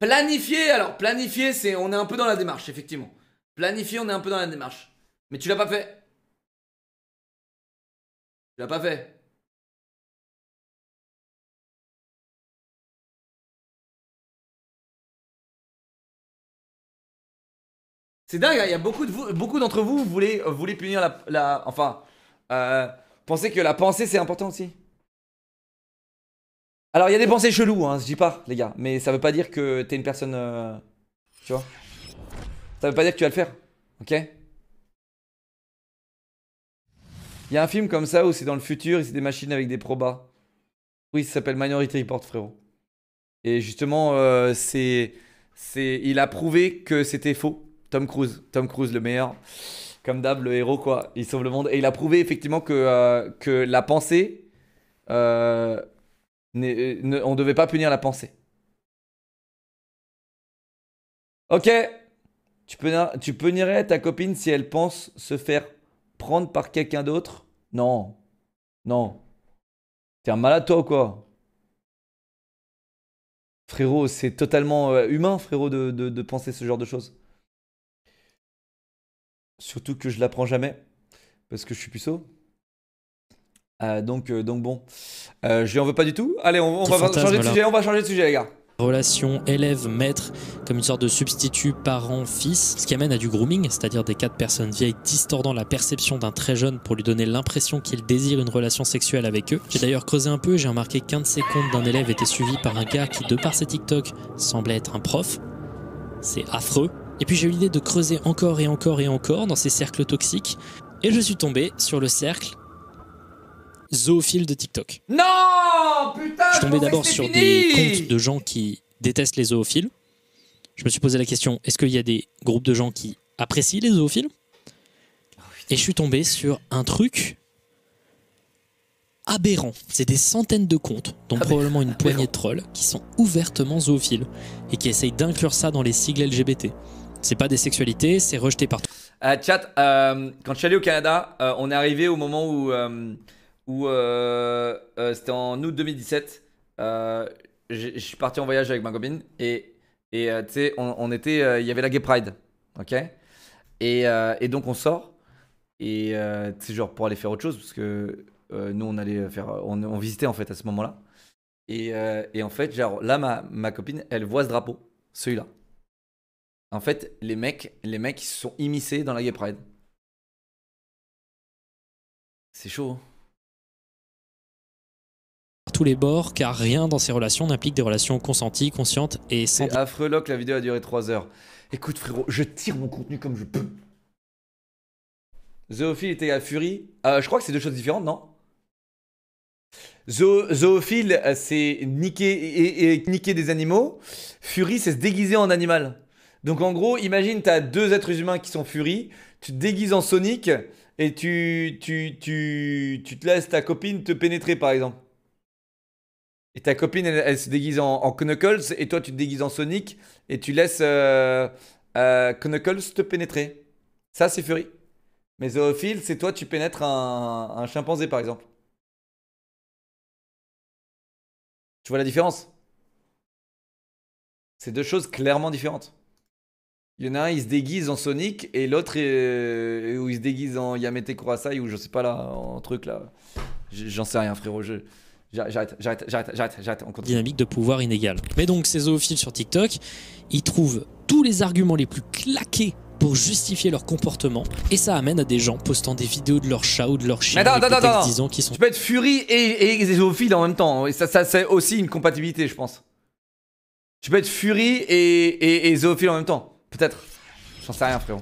Planifier, alors planifier, c'est on est un peu dans la démarche, effectivement. Planifier, on est un peu dans la démarche. Mais tu l'as pas fait. Tu l'as pas fait. C'est dingue, hein, il y a beaucoup de beaucoup d'entre vous, vous voulez, euh, punir la, enfin, euh, pensez que la pensée c'est important aussi. Alors, il y a des pensées cheloues, hein, je dis pas, les gars. Mais ça veut pas dire que t'es une personne. Euh, tu vois Ça veut pas dire que tu vas le faire. Ok Il y a un film comme ça où c'est dans le futur et c'est des machines avec des probas. Oui, ça s'appelle Minority Report, frérot. Et justement, euh, c'est, c'est, il a prouvé que c'était faux. Tom Cruise, Tom Cruise le meilleur, comme d'hab le héros quoi. Il sauve le monde et il a prouvé effectivement que euh, que la pensée euh, on ne devait pas punir la pensée. Ok, tu, peux, tu punirais ta copine si elle pense se faire prendre par quelqu'un d'autre Non, non. T'es un malade toi ou quoi Frérot, c'est totalement euh, humain, frérot, de, penser ce genre de choses. Surtout que je l'apprends jamais, parce que je suis puceau. Euh, donc, euh, donc bon, euh, je lui en veux pas du tout. Allez, on, va changer de sujet, on va changer de sujet, les gars. Relation élève-maître comme une sorte de substitut parent-fils, ce qui amène à du grooming, c'est-à-dire des quatre personnes vieilles distordant la perception d'un très jeune pour lui donner l'impression qu'il désire une relation sexuelle avec eux. J'ai d'ailleurs creusé un peu j'ai remarqué qu'un de ces comptes d'un élève était suivi par un gars qui, de par ses TikTok, semblait être un prof. C'est affreux. Et puis j'ai eu l'idée de creuser encore et encore et encore dans ces cercles toxiques, et je suis tombé sur le cercle zoophile de TikTok. Non Putain Je suis tombé d'abord sur des comptes de gens qui détestent les zoophiles. Je me suis posé la question est-ce qu'il y a des groupes de gens qui apprécient les zoophiles Et je suis tombé sur un truc aberrant. C'est des centaines de comptes, dont probablement une poignée de trolls, qui sont ouvertement zoophiles et qui essayent d'inclure ça dans les sigles LGBT. C'est pas des sexualités, c'est rejeté partout. Euh, chat, euh, quand je suis allé au Canada, euh, on est arrivé au moment où euh, euh, c'était en août 2017. Euh, je suis parti en voyage avec ma copine et, tu sais, on, était, il y avait la Gay Pride, ok et, donc on sort et tu c'est genre pour aller faire autre chose parce que nous on allait faire on, visitait en fait à ce moment là et, en fait genre là ma, copine elle voit ce drapeau celui là en fait les mecs les mecs ils se sont immiscés dans la gay pride c'est chaud hein les bords car rien dans ces relations n'implique des relations consenties, conscientes et C'est affreux, la vidéo a duré 3 heures. Écoute, frérot, je tire mon contenu comme je peux. Zoophile était à Fury. Ah, je crois que c'est deux choses différentes, non Zoophile, euh, c'est niquer, et, et, niquer des animaux. Fury, c'est se déguiser en animal. Donc en gros, imagine, t'as deux êtres humains qui sont Fury, tu te déguises en Sonic et tu, tu, tu, tu te laisses ta copine te pénétrer par exemple. Et ta copine, elle, se déguise en, Knuckles et toi, tu te déguises en Sonic et tu laisses euh, euh, Knuckles te pénétrer. Ça, c'est Fury. Mais zoophile, c'est toi, tu pénètres un, chimpanzé, par exemple. Tu vois la différence C'est deux choses clairement différentes. Il y en a un, il se déguise en Sonic, et l'autre, euh, il se déguise en Yamete Kurasai, ou je sais pas là, en truc là. J'en sais rien, frérot. Je... J'arrête, j'arrête, j'arrête, j'arrête, Dynamique de pouvoir inégal. Mais donc, ces zoophiles sur TikTok, ils trouvent tous les arguments les plus claqués pour justifier leur comportement et ça amène à des gens postant des vidéos de leur chat ou de leur chien attends, attends, attends. qu'ils sont... Tu peux être furie et, zoophile en même temps ça, c'est aussi une compatibilité je pense. Tu peux être furie et, zoophile en même temps peut-être. J'en sais rien frérot.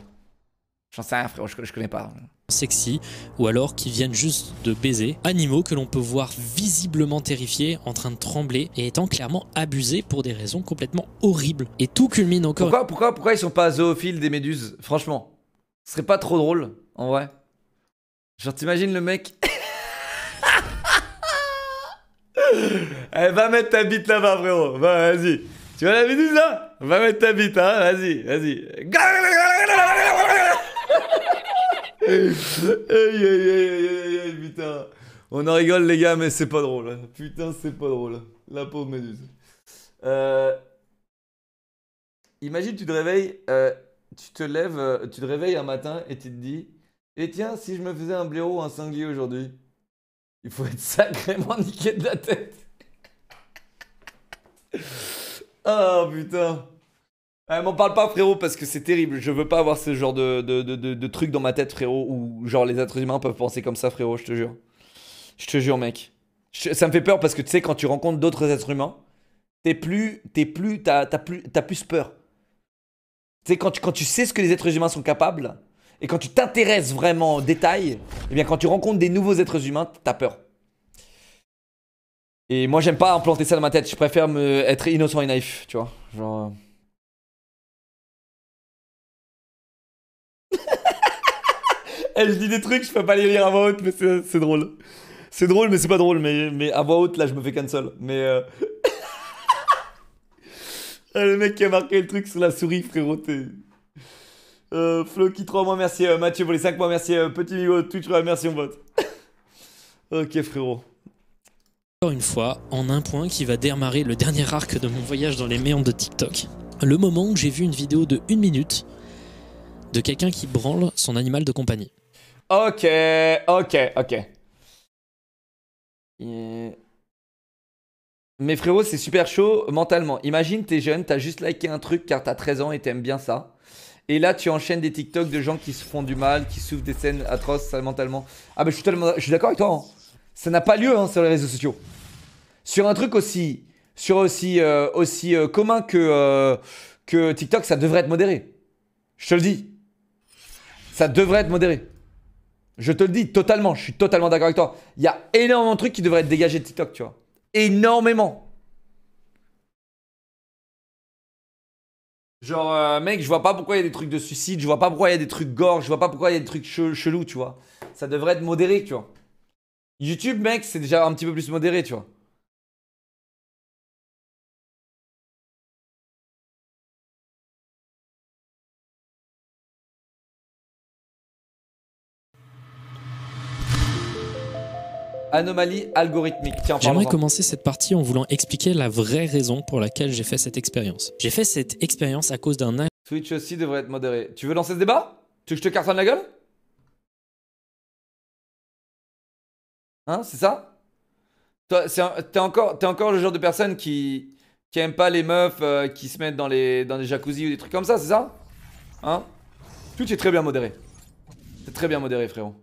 J'en sais rien frérot, je connais pas sexy ou alors qui viennent juste de baiser. Animaux que l'on peut voir visiblement terrifiés, en train de trembler et étant clairement abusés pour des raisons complètement horribles. Et tout culmine encore. Pourquoi, pourquoi, pourquoi ils sont pas zoophiles des méduses Franchement, ce serait pas trop drôle en vrai. Genre, t'imagines le mec. Elle eh, va mettre ta bite là-bas, frérot. vas-y. Tu vois la méduse là Va mettre ta bite, hein. Vas-y, vas-y putain. On en rigole, les gars, mais c'est pas drôle. Putain, c'est pas drôle. La pauvre méduse. Euh, imagine, tu te réveilles, euh, tu te lèves, euh, tu te réveilles un matin et tu te dis Et eh, tiens, si je me faisais un blaireau, un sanglier aujourd'hui, il faut être sacrément niqué de la tête. Ah oh, putain. Euh, M'en parle pas, frérot, parce que c'est terrible. Je veux pas avoir ce genre de, de, de, truc dans ma tête, frérot, où genre les êtres humains peuvent penser comme ça, frérot, je te jure. Je te jure, mec. ça me fait peur parce que tu sais, quand tu rencontres d'autres êtres humains, t'es plus. T'es plus. T'as plus, as plus peur. Tu sais, quand tu, quand tu sais ce que les êtres humains sont capables, et quand tu t'intéresses vraiment au détail, eh bien, quand tu rencontres des nouveaux êtres humains, t'as peur. Et moi, j'aime pas implanter ça dans ma tête. Je préfère me, être innocent et naïf, tu vois. Genre. Euh, je dis des trucs, je peux pas les lire à voix haute, mais c'est drôle. C'est drôle, mais c'est pas drôle. Mais, mais à voix haute, là, je me fais cancel. Mais. Euh, le mec qui a marqué le truc sur la souris, frérot, euh, Flo qui 3 mois, merci euh, Mathieu pour les 5 mois, merci euh, Petit Migo, Twitch, merci mon vote. ok frérot. Encore une fois, en un point qui va démarrer le dernier arc de mon voyage dans les méandres de TikTok. Le moment où j'ai vu une vidéo de 1 minute de quelqu'un qui branle son animal de compagnie. Ok, ok, ok. Mais frérot, c'est super chaud mentalement. Imagine, t'es jeune, t'as juste liké un truc car t'as 13 ans et t'aimes bien ça. Et là, tu enchaînes des TikTok de gens qui se font du mal, qui souffrent des scènes atroces mentalement. Ah, bah, je suis, je suis d'accord avec toi. Hein. Ça n'a pas lieu hein, sur les réseaux sociaux. Sur un truc aussi, sur aussi, euh, aussi euh, commun que, euh, que TikTok, ça devrait être modéré. Je te le dis. Ça devrait être modéré. Je te le dis totalement, je suis totalement d'accord avec toi. Il y a énormément de trucs qui devraient être dégagés de TikTok, tu vois. Énormément. Genre, euh, mec, je vois pas pourquoi il y a des trucs de suicide, je vois pas pourquoi il y a des trucs gore, je vois pas pourquoi il y a des trucs chelous, tu vois. Ça devrait être modéré, tu vois. YouTube, mec, c'est déjà un petit peu plus modéré, tu vois. Anomalie algorithmique. J'aimerais commencer cette partie en voulant expliquer la vraie raison pour laquelle j'ai fait cette expérience. J'ai fait cette expérience à cause d'un... Twitch aussi devrait être modéré. Tu veux lancer ce débat Tu veux que je te cartonne la gueule Hein, c'est ça Toi, t'es encore, es encore le genre de personne qui, qui aime pas les meufs euh, qui se mettent dans les, dans des jacuzzi ou des trucs comme ça, c'est ça Hein Twitch est très bien modéré. C'est très bien modéré, frérot.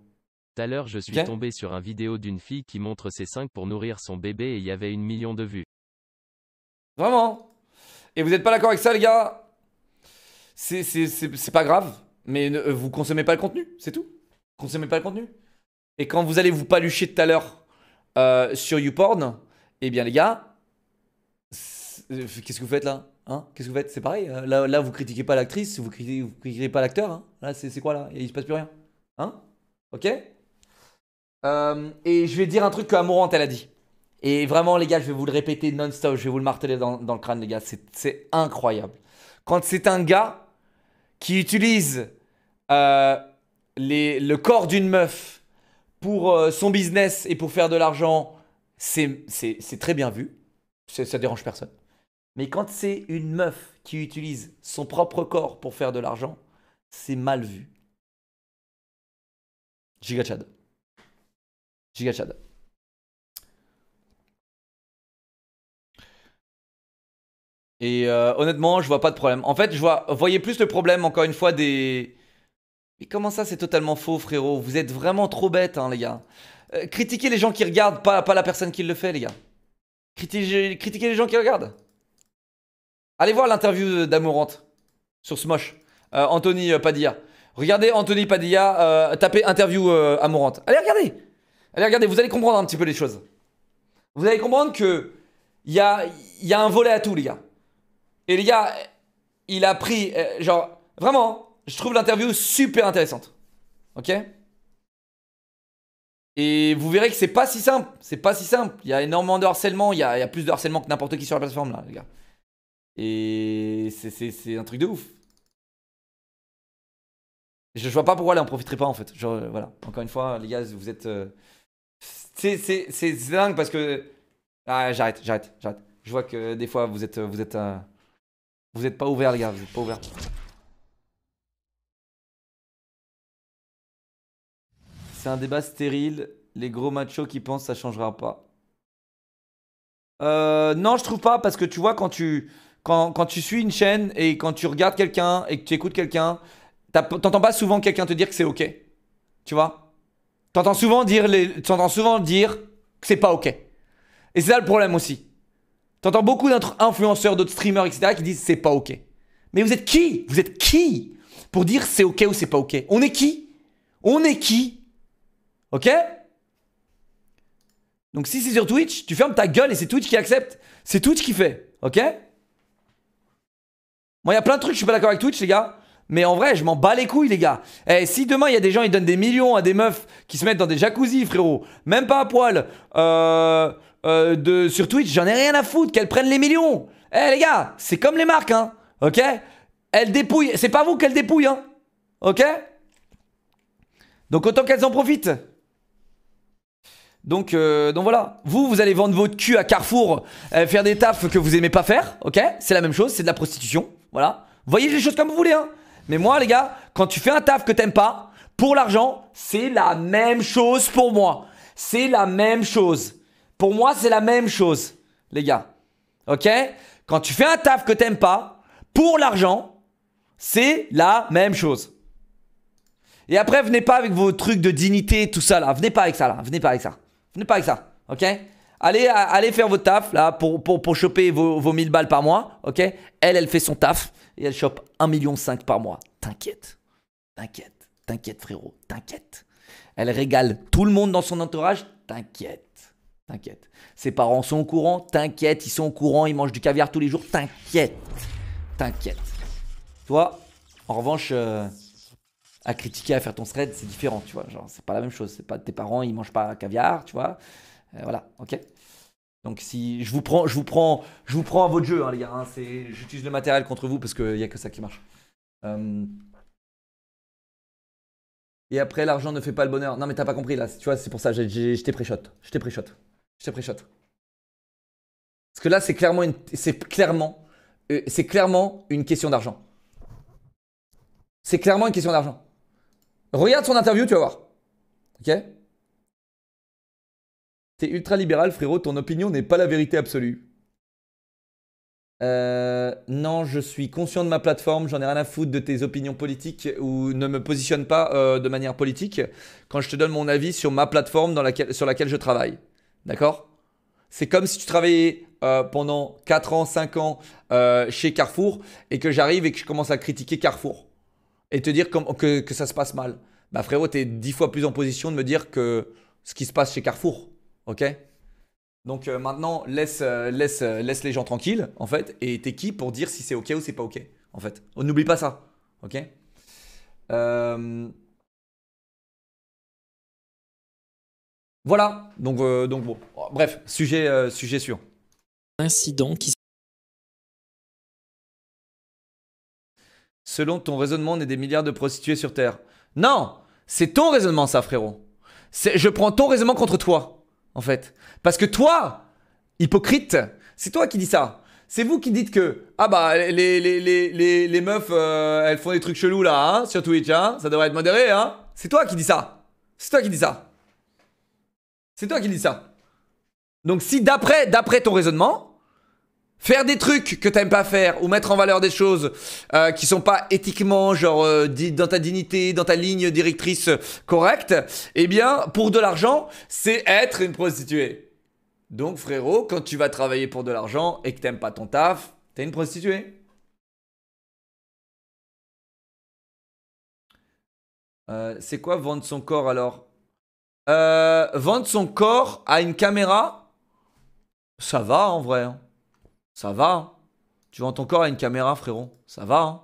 Tout à l'heure je suis tombé sur un vidéo d'une fille qui montre ses cinq pour nourrir son bébé et il y avait une million de vues. Vraiment Et vous n'êtes pas d'accord avec ça les gars C'est pas grave, mais ne, euh, vous consommez pas le contenu, c'est tout. Consommez pas le contenu. Et quand vous allez vous palucher tout à l'heure euh, sur YouPorn, eh bien les gars, euh, qu'est-ce que vous faites là Hein Qu'est-ce que vous faites C'est pareil. Là, là, vous critiquez pas l'actrice, vous critiquez, vous critiquez pas l'acteur. Hein. là, c'est quoi là Il se passe plus rien. Hein Ok euh, et je vais dire un truc que Amourante, elle a dit. Et vraiment, les gars, je vais vous le répéter non-stop, je vais vous le marteler dans, le crâne, les gars. C'est incroyable. Quand c'est un gars qui utilise euh, le corps d'une meuf pour euh, son business et pour faire de l'argent, c'est très bien vu. Ça dérange personne. Mais quand c'est une meuf qui utilise son propre corps pour faire de l'argent, c'est mal vu. Giga Chad. Et euh, honnêtement, je vois pas de problème. En fait, je vois, voyez plus le problème, encore une fois, des. Mais comment ça, c'est totalement faux, frérot Vous êtes vraiment trop bêtes, hein, les gars. Euh, critiquez les gens qui regardent, pas, pas la personne qui le fait, les gars. Critiquez, les gens qui regardent. Allez voir l'interview d'Amourante sur Smosh. Euh, Anthony Padilla. Regardez Anthony Padilla, tapez interview Amourante Allez, regardez Allez, regardez, vous allez comprendre un petit peu les choses. Vous allez comprendre que il y a, un volet à tout, les gars. Et les gars, il a pris, euh, genre, vraiment, je trouve l'interview super intéressante. Ok Et vous verrez que c'est pas si simple. C'est pas si simple. Il y a énormément de harcèlement. Il y a, plus de harcèlement que n'importe qui sur la plateforme, là, les gars. Et c'est un truc de ouf. Je, vois pas pourquoi elle en profiterait pas, en fait. Genre, euh, voilà. Encore une fois, les gars, vous êtes. Euh, c'est dingue parce que. Ah, j'arrête, j'arrête, j'arrête. Je vois que des fois vous êtes. Vous êtes, vous êtes pas ouverts, les gars, vous pas ouverts. C'est un débat stérile. Les gros machos qui pensent ça changera pas. Euh, non, je trouve pas parce que tu vois, quand tu, quand, quand tu suis une chaîne et quand tu regardes quelqu'un et que tu écoutes quelqu'un, t'entends pas souvent quelqu'un te dire que c'est ok. Tu vois T'entends souvent dire, souvent dire que c'est pas ok. Et c'est ça le problème aussi. T'entends beaucoup d'autres influenceurs, d'autres streamers, etc. qui disent c'est pas ok. Mais vous êtes qui Vous êtes qui pour dire c'est ok ou c'est pas ok On est qui On est qui Ok Donc si c'est sur Twitch, tu fermes ta gueule et c'est Twitch qui accepte. C'est Twitch qui fait. Ok Moi, il y a plein de trucs, je suis pas d'accord avec Twitch, les gars. Mais en vrai, je m'en bats les couilles, les gars. Et eh, si demain, il y a des gens, ils donnent des millions à des meufs qui se mettent dans des jacuzzis, frérot, même pas à poil, euh, euh, de, sur Twitch, j'en ai rien à foutre qu'elles prennent les millions. Eh, les gars, c'est comme les marques, hein. Ok Elles dépouillent. C'est pas vous qu'elles dépouillent, hein. Ok Donc, autant qu'elles en profitent. Donc, euh, donc voilà, vous, vous allez vendre votre cul à Carrefour, faire des tafs que vous aimez pas faire, ok C'est la même chose, c'est de la prostitution, voilà. Voyez les choses comme vous voulez, hein. Mais moi, les gars, quand tu fais un taf que t'aimes pas, pour l'argent, c'est la même chose pour moi. C'est la même chose. Pour moi, c'est la même chose, les gars. Ok Quand tu fais un taf que t'aimes pas, pour l'argent, c'est la même chose. Et après, venez pas avec vos trucs de dignité tout ça là. Venez pas avec ça là. Venez pas avec ça. Venez pas avec ça. Ok allez, allez faire votre taf là pour, pour, pour choper vos, vos 1000 balles par mois. Ok Elle, elle fait son taf et elle chope 1,5 million par mois. T'inquiète, t'inquiète, t'inquiète frérot, t'inquiète. Elle régale tout le monde dans son entourage, t'inquiète, t'inquiète. Ses parents sont au courant, t'inquiète, ils sont au courant, ils mangent du caviar tous les jours, t'inquiète, t'inquiète. Toi, en revanche, euh, à critiquer, à faire ton thread, c'est différent, tu vois. Genre, c'est pas la même chose. C'est pas tes parents, ils mangent pas caviar, tu vois. Euh, voilà, ok. Donc si je vous prends, je vous prends, je vous prends à votre jeu, hein, les gars. Hein. J'utilise le matériel contre vous parce qu'il n'y a que ça qui marche. Euh, et après, l'argent ne fait pas le bonheur. Non, mais t'as pas compris là. Tu vois, c'est pour ça. Je t'ai pré-shot. Je t'ai pré -shot. Je t'ai pré -shot. Parce que là, c'est clairement, c'est clairement, euh, c'est clairement une question d'argent. C'est clairement une question d'argent. Regarde son interview, tu vas voir. Ok T'es ultra libéral, frérot, ton opinion n'est pas la vérité absolue. Euh, non, je suis conscient de ma plateforme, j'en ai rien à foutre de tes opinions politiques ou ne me positionne pas euh, de manière politique quand je te donne mon avis sur ma plateforme dans sur laquelle je travaille. D'accord C'est comme si tu travaillais euh, pendant 4 ans, 5 ans chez Carrefour et que j'arrive et que je commence à critiquer Carrefour et te dire que, ça se passe mal. Bah frérot, t'es dix fois plus en position de me dire que ce qui se passe chez Carrefour. Ok Donc euh, maintenant, laisse, euh, laisse, euh, laisse les gens tranquilles, en fait, et t'es qui pour dire si c'est ok ou c'est pas ok, en fait. On oh, n'oublie pas ça. Ok Voilà, donc, donc bon, oh, bref, sujet, sujet sûr. Incident qui Selon ton raisonnement, on est des milliards de prostituées sur Terre. Non, c'est ton raisonnement, ça, frérot. Je prends ton raisonnement contre toi en fait. Parce que toi, hypocrite, c'est toi qui dis ça. C'est vous qui dites que, ah bah, les, les, les, les meufs, euh, elles font des trucs chelous là, hein, sur Twitch, hein. ça devrait être modéré, hein. C'est toi qui dis ça. C'est toi qui dis ça. C'est toi qui dis ça. Donc si d'après, d'après ton raisonnement, Faire des trucs que t'aimes pas faire ou mettre en valeur des choses euh, qui sont pas éthiquement genre euh, dans ta dignité, dans ta ligne directrice euh, correcte, eh bien pour de l'argent, c'est être une prostituée. Donc frérot, quand tu vas travailler pour de l'argent et que t'aimes pas ton taf, t'es une prostituée. Euh, c'est quoi vendre son corps alors Vendre son corps à une caméra, ça va en vrai. Hein. Ça va. Hein. tu vends ton corps à une caméra, frérot. Ça va. Hein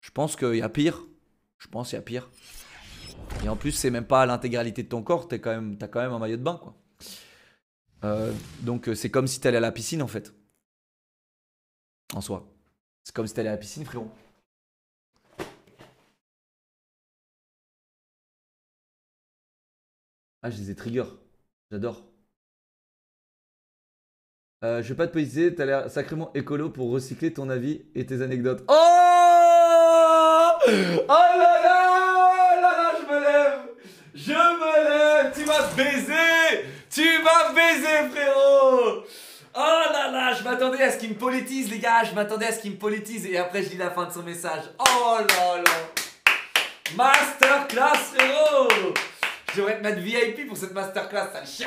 je pense qu'il y a pire. Je pense qu'il y a pire. Et en plus, c'est même pas l'intégralité de ton corps. T'as quand, même, as quand même un maillot de bain, quoi. Euh, donc, euh, c'est comme si t'allais à la piscine, en fait. En soi. C'est comme si t'allais à la piscine, frérot. Ah, je les ai trigger. J'adore. Euh, je vais pas te politiser, t'as l'air sacrément écolo pour recycler ton avis et tes anecdotes. Oh, oh là là Là là, je me lève Je me lève Tu m'as baisé Tu m'as baisé, frérot Oh là là, je m'attendais à ce qu'il me politise, les gars Je m'attendais à ce qu'il me politise et après je lis la fin de son message. Oh là là Masterclass, frérot Je devrais te mettre VIP pour cette masterclass, sale chien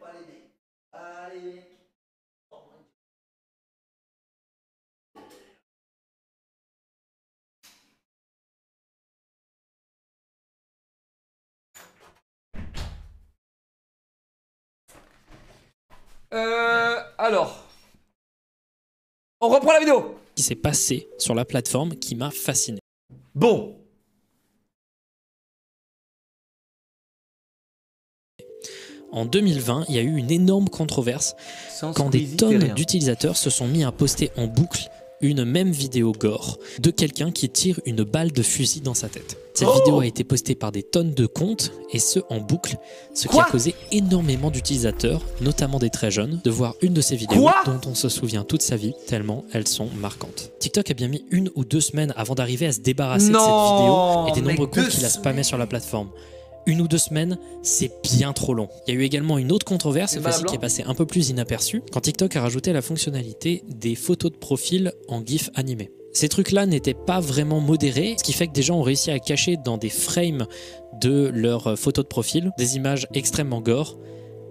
pas les Allez oh, Euh, alors, on reprend la vidéo. Qui s'est passé sur la plateforme qui m'a fasciné. Bon, en 2020, il y a eu une énorme controverse quand des tonnes d'utilisateurs se sont mis à poster en boucle une même vidéo gore de quelqu'un qui tire une balle de fusil dans sa tête. Cette oh vidéo a été postée par des tonnes de comptes, et ce en boucle, ce qui a causé énormément d'utilisateurs, notamment des très jeunes, de voir une de ces vidéos dont on se souvient toute sa vie, tellement elles sont marquantes. TikTok a bien mis une ou deux semaines avant d'arriver à se débarrasser de cette vidéo et des nombreux comptes qu'il a spammés sur la plateforme une ou deux semaines, c'est bien trop long. Il y a eu également une autre controverse, cette qui est passée un peu plus inaperçue, quand TikTok a rajouté la fonctionnalité des photos de profil en GIF animé. Ces trucs-là n'étaient pas vraiment modérés, ce qui fait que des gens ont réussi à cacher dans des frames de leurs photos de profil des images extrêmement gore,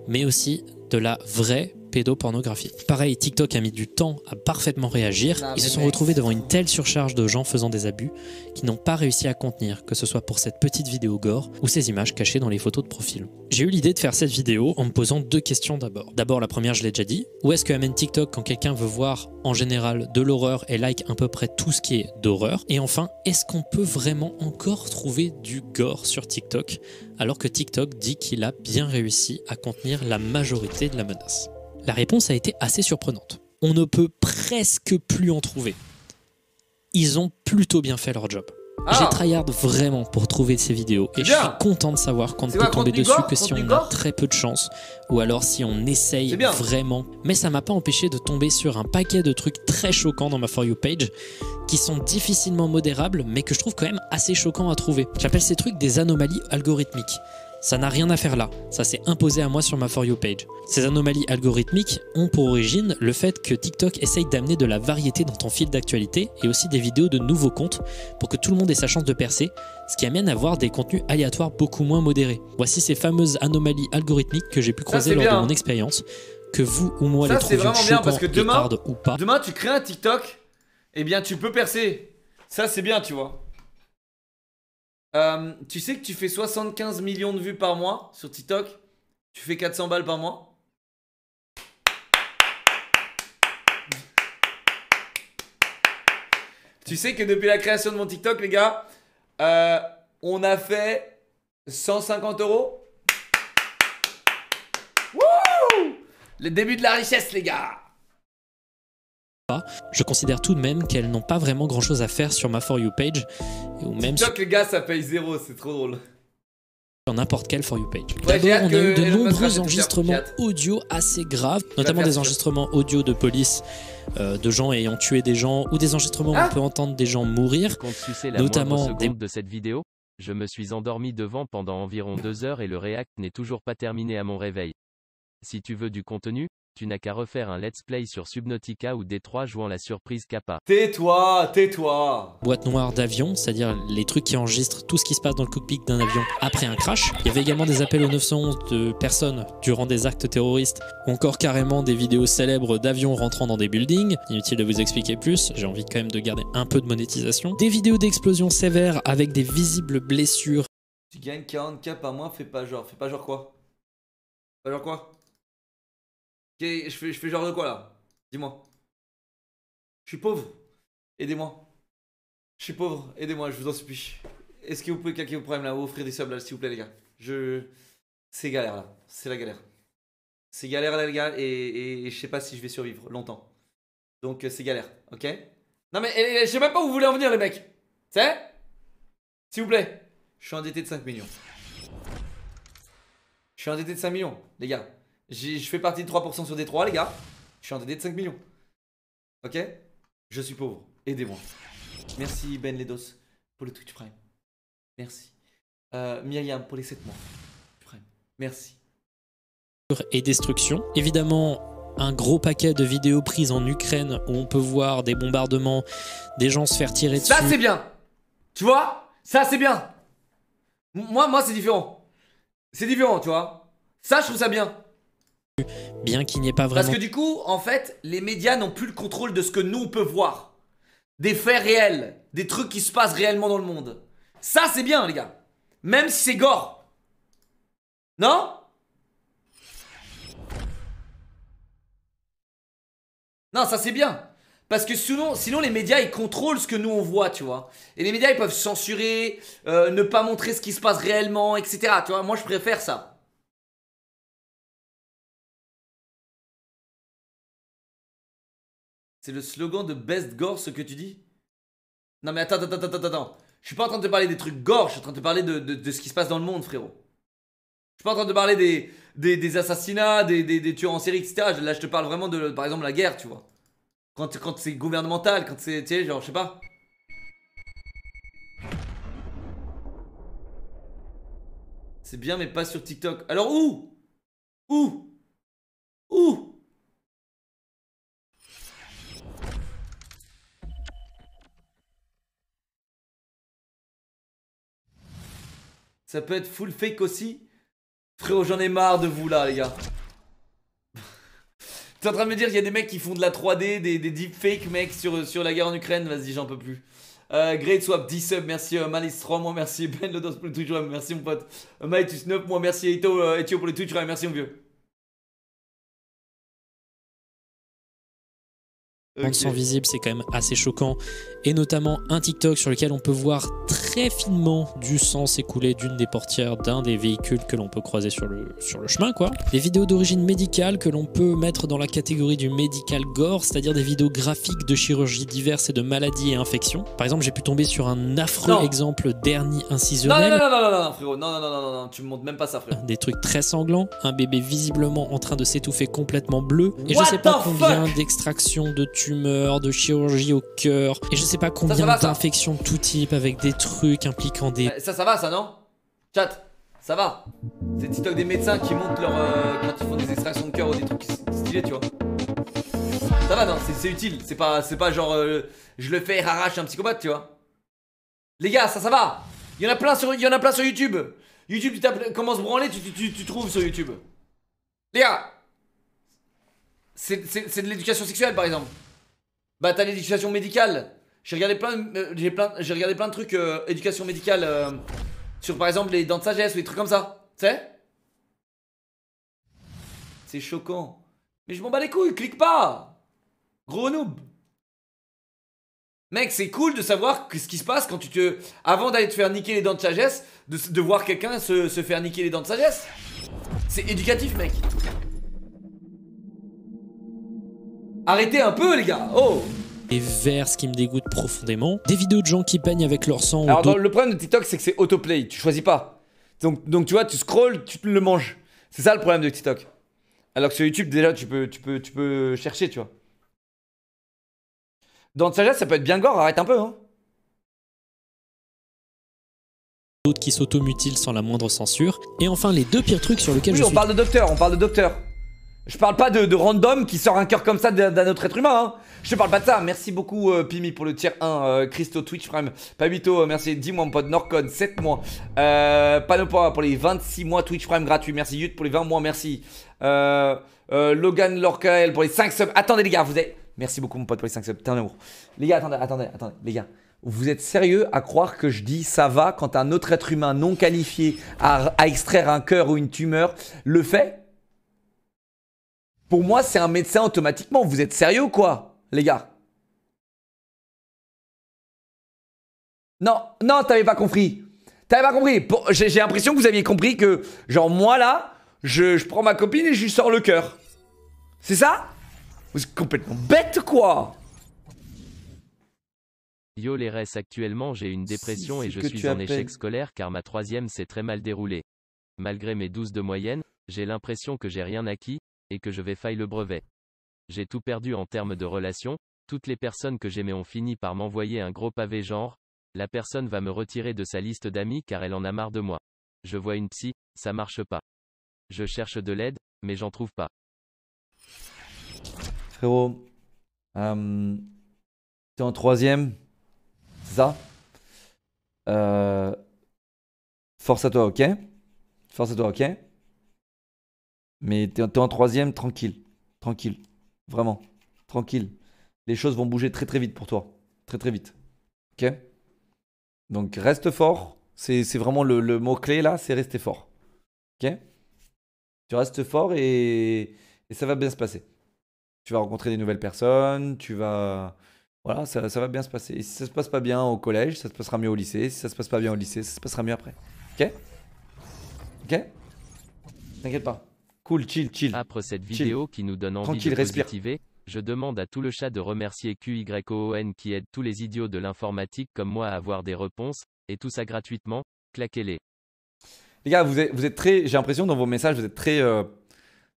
mais aussi de la vraie pédopornographie. Pareil, TikTok a mis du temps à parfaitement réagir. Ils se sont retrouvés devant une telle surcharge de gens faisant des abus qu'ils n'ont pas réussi à contenir, que ce soit pour cette petite vidéo gore ou ces images cachées dans les photos de profil. J'ai eu l'idée de faire cette vidéo en me posant deux questions d'abord. D'abord, la première, je l'ai déjà dit. Où est-ce que amène TikTok quand quelqu'un veut voir en général de l'horreur et like à peu près tout ce qui est d'horreur Et enfin, est-ce qu'on peut vraiment encore trouver du gore sur TikTok alors que TikTok dit qu'il a bien réussi à contenir la majorité de la menace la réponse a été assez surprenante. On ne peut presque plus en trouver. Ils ont plutôt bien fait leur job. Ah. J'ai tryhard vraiment pour trouver ces vidéos et je suis content de savoir qu'on ne peut tomber dessus que si on a très peu de chance ou alors si on essaye vraiment. Mais ça m'a pas empêché de tomber sur un paquet de trucs très choquants dans ma For You page qui sont difficilement modérables mais que je trouve quand même assez choquants à trouver. J'appelle ces trucs des anomalies algorithmiques. Ça n'a rien à faire là, ça s'est imposé à moi sur ma For You page. Ces anomalies algorithmiques ont pour origine le fait que TikTok essaye d'amener de la variété dans ton fil d'actualité et aussi des vidéos de nouveaux comptes pour que tout le monde ait sa chance de percer, ce qui amène à avoir des contenus aléatoires beaucoup moins modérés. Voici ces fameuses anomalies algorithmiques que j'ai pu croiser lors de mon expérience, que vous ou moi les vraiment bien parce que demain, ou pas. Demain tu crées un TikTok, et eh bien tu peux percer. Ça c'est bien tu vois. Euh, tu sais que tu fais 75 millions de vues par mois sur TikTok Tu fais 400 balles par mois Tu sais que depuis la création de mon TikTok, les gars, euh, on a fait 150 euros Wouh Le début de la richesse, les gars je considère tout de même qu'elles n'ont pas vraiment grand chose à faire sur ma For You page. Ou même TikTok, les gars, ça paye zéro, c'est trop drôle sur n'importe quelle For You page. D'abord, on a eu de nombreux enregistrements audio assez graves, notamment des enregistrements audio de police, euh, de gens ayant tué des gens, ou des enregistrements où ah on peut entendre des gens mourir, notamment de cette vidéo. Je me suis endormi devant pendant environ deux heures et le React n'est toujours pas terminé à mon réveil. Si tu veux du contenu, tu n'as qu'à refaire un let's play sur Subnautica ou Détroit jouant la surprise Kappa. Tais-toi, tais-toi Boîte noire d'avion, c'est-à-dire les trucs qui enregistrent tout ce qui se passe dans le cockpit d'un avion après un crash. Il y avait également des appels aux 911 de personnes durant des actes terroristes, encore carrément des vidéos célèbres d'avions rentrant dans des buildings. Inutile de vous expliquer plus, j'ai envie quand même de garder un peu de monétisation. Des vidéos d'explosions sévères avec des visibles blessures. Tu gagnes 40k par mois, fais pas genre. Fais pas genre quoi Fais Pas genre quoi je fais, genre de quoi là Dis-moi. Je suis pauvre. Aidez-moi. Je suis pauvre. Aidez-moi, je vous en supplie. Est-ce que vous pouvez claquer vos problèmes là, offrir des subs là, s'il vous plaît, les gars Je. C'est galère là. C'est la galère. C'est galère là, les gars, et, je sais pas si je vais survivre longtemps. Donc euh, c'est galère, ok Non mais eh, eh, je sais même pas où vous voulez en venir, les mecs. C'est S'il vous plaît. Je suis endetté de 5 millions. Je suis endetté de 5 millions, les gars. Je fais partie de 3% sur des 3, les gars. Je suis endetté de 5 millions. Ok Je suis pauvre. Aidez-moi. Merci Ben Ledos pour le Twitch Prime. Merci. Euh, Myriam pour les 7 mois. Prime. Merci. Et destruction. Évidemment, un gros paquet de vidéos prises en Ukraine où on peut voir des bombardements, des gens se faire tirer dessus. Ça c'est bien. Tu vois Ça c'est bien. Moi moi c'est différent. C'est différent, tu vois. Ça je trouve ça bien bien qu'il n'y ait pas vraiment. Parce que du coup, en fait, les médias n'ont plus le contrôle de ce que nous on peut voir, des faits réels, des trucs qui se passent réellement dans le monde. Ça, c'est bien, les gars. Même si c'est gore. Non Non, ça c'est bien. Parce que sinon, sinon, les médias, ils contrôlent ce que nous, on voit, tu vois. Et les médias, ils peuvent censurer, euh, ne pas montrer ce qui se passe réellement, etc. Tu vois, moi, je préfère ça. C'est le slogan de Best Gore, ce que tu dis Non, mais attends, attends, attends, attends, attends. Je suis pas en train de te parler des trucs gore, je suis en train de te parler de, ce qui se passe dans le monde, frérot. Je suis pas en train de parler des, des, assassinats, des, tueurs en série, etc. Là, je te parle vraiment de, par exemple, la guerre, tu vois. Quand, c'est gouvernemental, quand c'est, tu sais, genre, je sais pas. C'est bien, mais pas sur TikTok. Alors où Où Ça peut être full fake aussi. Frérot, j'en ai marre de vous là, les gars. T'es en train de me dire qu'il y a des mecs qui font de la 3D, des, deep fake mecs sur, sur la guerre en Ukraine. Vas-y, j'en peux plus. Euh, Great Swap, 10 subs, merci euh, Malice 3 mois, merci Ben Lodos pour le Twitch merci mon pote. Euh, Maitus 9 mois, merci Eto, Etio euh, pour le Twitch merci mon vieux. okay. Euh, sont euh, visibles, c'est quand même assez choquant. Et notamment un TikTok sur lequel on peut voir très finement du sang s'écouler d'une des portières d'un des véhicules que l'on peut croiser sur le, sur le chemin. quoi. Des vidéos d'origine médicale que l'on peut mettre dans la catégorie du medical gore, c'est-à-dire des vidéos graphiques de chirurgie diverses et de maladies et infections. Par exemple, j'ai pu tomber sur un affreux exemple dernier incisionnel. Non, non, non, non, non, non, non, non, non, non, non, tu me montres même pas ça, frérot. Des trucs très sanglants, un bébé visiblement en train de s'étouffer complètement bleu, et je sais pas combien d'extractions de tube de chirurgie au cœur, et je sais pas combien d'infections de tout type avec des trucs impliquant des. Eh, ça, ça va, ça, non Chat, ça va C'est TikTok des médecins qui montent leur. Euh, quand ils font des extractions de cœur ou des trucs stylés, tu vois. Ça va, non C'est utile, c'est pas, pas genre. Euh, je le fais, arrache un psychopathe, tu vois. Les gars, ça, ça va Il y en a plein sur, il y en a plein sur YouTube YouTube, tu tapes comment se branler, tu, tu trouves sur YouTube. Les gars C'est de l'éducation sexuelle, par exemple. Bah, t'as l'éducation médicale. J'ai regardé plein, euh, j'ai j'ai regardé plein de trucs euh, éducation médicale euh, sur par exemple les dents de sagesse ou des trucs comme ça. Tu sais C'est choquant. Mais je m'en bats les couilles, clique pas. Gros noob. Mec, c'est cool de savoir ce qui se passe quand tu te. Avant d'aller te faire niquer les dents de sagesse, de, de voir quelqu'un se, se faire niquer les dents de sagesse. C'est éducatif, mec. Arrêtez un peu les gars Oh et vers ce qui me dégoûte profondément. Des vidéos de gens qui peignent avec leur sang. Alors, le problème de TikTok, c'est que c'est autoplay, tu choisis pas. Donc, donc tu vois, tu scrolls, tu le manges. C'est ça le problème de TikTok. Alors que sur YouTube, déjà, tu peux, tu peux, tu peux chercher, tu vois. Dans sagesse ça peut être bien gore, arrête un peu, hein. D'autres qui s'automutilent sans la moindre censure. Et enfin, les deux pires trucs sur lesquels oui, je on parle de docteur, on parle de docteur. Je parle pas de, de, random qui sort un cœur comme ça d'un autre être humain. Hein. Je parle pas de ça. Merci beaucoup, euh, Pimi, pour le tier 1. Euh, Christo Twitch Prime. Pabito, euh, merci. 10 mois, mon pote. Norcon, 7 mois. Euh, pour les 26 mois. Twitch Prime gratuit. Merci. Yut pour les 20 mois. Merci. Logan Lorcael pour les 5 subs. Attendez, les gars, vous êtes. Merci beaucoup, mon pote, pour les 5 subs. T'es un Les gars, attendez, attendez, attendez, les gars. Vous êtes sérieux à croire que je dis ça va quand un autre être humain non qualifié à, à extraire un cœur ou une tumeur le fait pour moi, c'est un médecin automatiquement. Vous êtes sérieux quoi, les gars Non, non, t'avais pas compris. T'avais pas compris. J'ai l'impression que vous aviez compris que, genre, moi là, je, prends ma copine et je lui sors le cœur. C'est ça Vous êtes complètement bête, quoi Yo les restes actuellement j'ai une dépression et je suis en échec scolaire car ma troisième s'est très mal déroulée. Malgré mes 12 de moyenne, j'ai l'impression que j'ai rien acquis, et que je vais le brevet. J'ai tout perdu en termes de relations, toutes les personnes que j'aimais ont fini par m'envoyer un gros pavé genre, la personne va me retirer de sa liste d'amis car elle en a marre de moi. Je vois une psy, ça marche pas. Je cherche de l'aide, mais j'en trouve pas. Frérot, euh, t'es en troisième, ça euh, Force à toi, ok Force à toi, ok mais tu es, en troisième, tranquille. Tranquille. Vraiment. Tranquille. Les choses vont bouger très très vite pour toi. Très très vite. Ok Donc reste fort. C'est vraiment le, mot-clé là, c'est rester fort. Ok Tu restes fort et, et ça va bien se passer. Tu vas rencontrer des nouvelles personnes, tu vas... Voilà, ça, ça, va bien se passer. Et si ça se passe pas bien au collège, ça se passera mieux au lycée. Si ça se passe pas bien au lycée, ça se passera mieux après. Ok Ok T'inquiète pas. Cool, chill, chill. Après cette vidéo qui nous donne envie de positiver, activer, je demande à tout le chat de remercier QYON qui aide tous les idiots de l'informatique comme moi à avoir des réponses, et tout ça gratuitement, claquez-les. Les gars, vous êtes, vous êtes très, j'ai l'impression dans vos messages, vous êtes très... Euh, tu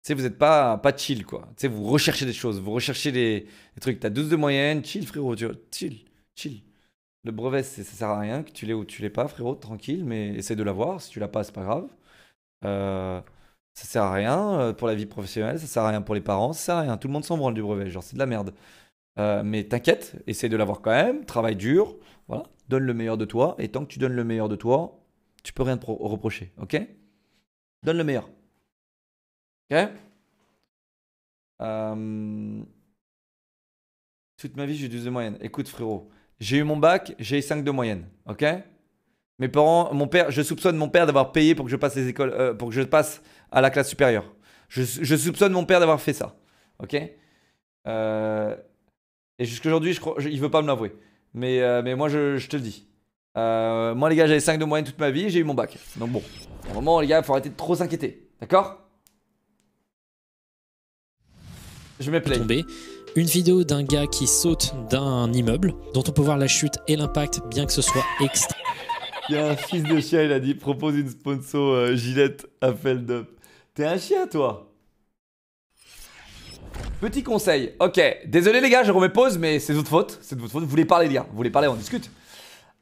sais, vous n'êtes pas, pas chill, quoi. Tu sais, vous recherchez des choses, vous recherchez des, des trucs. as 12 de moyenne, chill, frérot, chill, chill. Le brevet, ça sert à rien, que tu l'aies ou tu l'aies pas, frérot, tranquille, mais essaie de l'avoir. Si tu l'as pas, c'est pas grave. Euh, ça sert à rien euh, pour la vie professionnelle, ça sert à rien pour les parents, ça sert à rien. Tout le monde s'en branle du brevet, genre c'est de la merde. Euh, mais t'inquiète, essaye de l'avoir quand même, travaille dur, voilà, donne le meilleur de toi, et tant que tu donnes le meilleur de toi, tu peux rien te reprocher, ok Donne le meilleur. Ok euh, Toute ma vie, j'ai 12 de moyenne. Écoute, frérot, j'ai eu mon bac, j'ai eu 5 de moyenne, ok mes parents, mon père, je soupçonne mon père d'avoir payé pour que je passe les écoles, pour que je passe à la classe supérieure. Je, soupçonne mon père d'avoir fait ça. Ok euh, Et jusqu'aujourd'hui, je crois, il veut pas me l'avouer. Mais, euh, mais moi, je, te le dis. Euh, moi, les gars, j'avais 5 de moyenne toute ma vie j'ai eu mon bac. Donc bon, à un moment, les gars, faut arrêter de trop s'inquiéter. D'accord Je mets play. Une vidéo d'un gars qui saute d'un immeuble, dont on peut voir la chute et l'impact, bien que ce soit extra. Il y a un fils de chien, il a dit propose une sponsor Gillette à Feldup. T'es un chien, toi. Petit conseil. Ok, désolé les gars, je remets pause, mais c'est de votre faute. C'est de votre faute. Vous voulez parler, les gars. Vous voulez parler, on discute.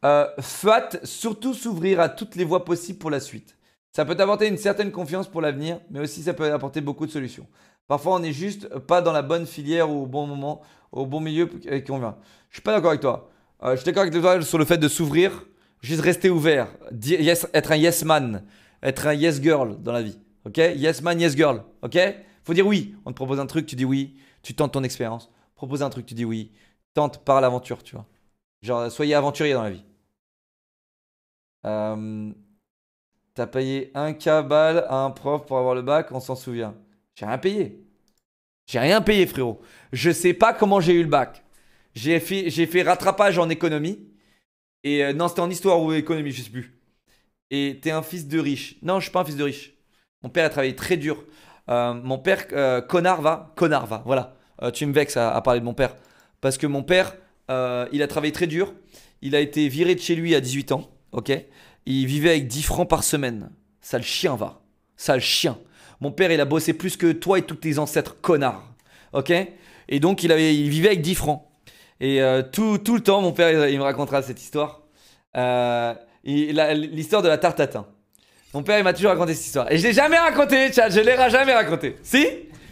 Euh, Fat, surtout s'ouvrir à toutes les voies possibles pour la suite. Ça peut apporter une certaine confiance pour l'avenir, mais aussi ça peut apporter beaucoup de solutions. Parfois, on n'est juste pas dans la bonne filière ou au bon moment, au bon milieu et qu'on vient. Je suis pas d'accord avec toi. Euh, je suis d'accord avec toi sur le fait de s'ouvrir, juste rester ouvert, être un yes man, être un yes girl dans la vie. Ok Yes man, yes girl. Ok Faut dire oui. On te propose un truc, tu dis oui. Tu tentes ton expérience. Propose un truc, tu dis oui. Tente par l'aventure, tu vois. Genre, soyez aventurier dans la vie. Euh, t'as payé un cabal à un prof pour avoir le bac, on s'en souvient. J'ai rien payé. J'ai rien payé, frérot. Je sais pas comment j'ai eu le bac. J'ai fait, rattrapage en économie. Et euh, non, c'était en histoire ou économie, je sais plus. Et t'es un fils de riche. Non, je suis pas un fils de riche. Mon père a travaillé très dur. Euh, mon père, euh, connard va, connard va, voilà. Euh, tu me vexes à, parler de mon père. Parce que mon père, il a travaillé très dur. Il a été viré de chez lui à 18 ans, ok Il vivait avec 10 francs par semaine. Sale chien va, sale chien. Mon père, il a bossé plus que toi et tous tes ancêtres, connard, ok Et donc, il, avait, il vivait avec 10 francs. Et tout, le temps, mon père, il, me racontera cette histoire. L'histoire de la tarte à mon père, il m'a toujours raconté cette histoire. Et je l'ai jamais raconté, chat, je l'ai jamais raconté. Si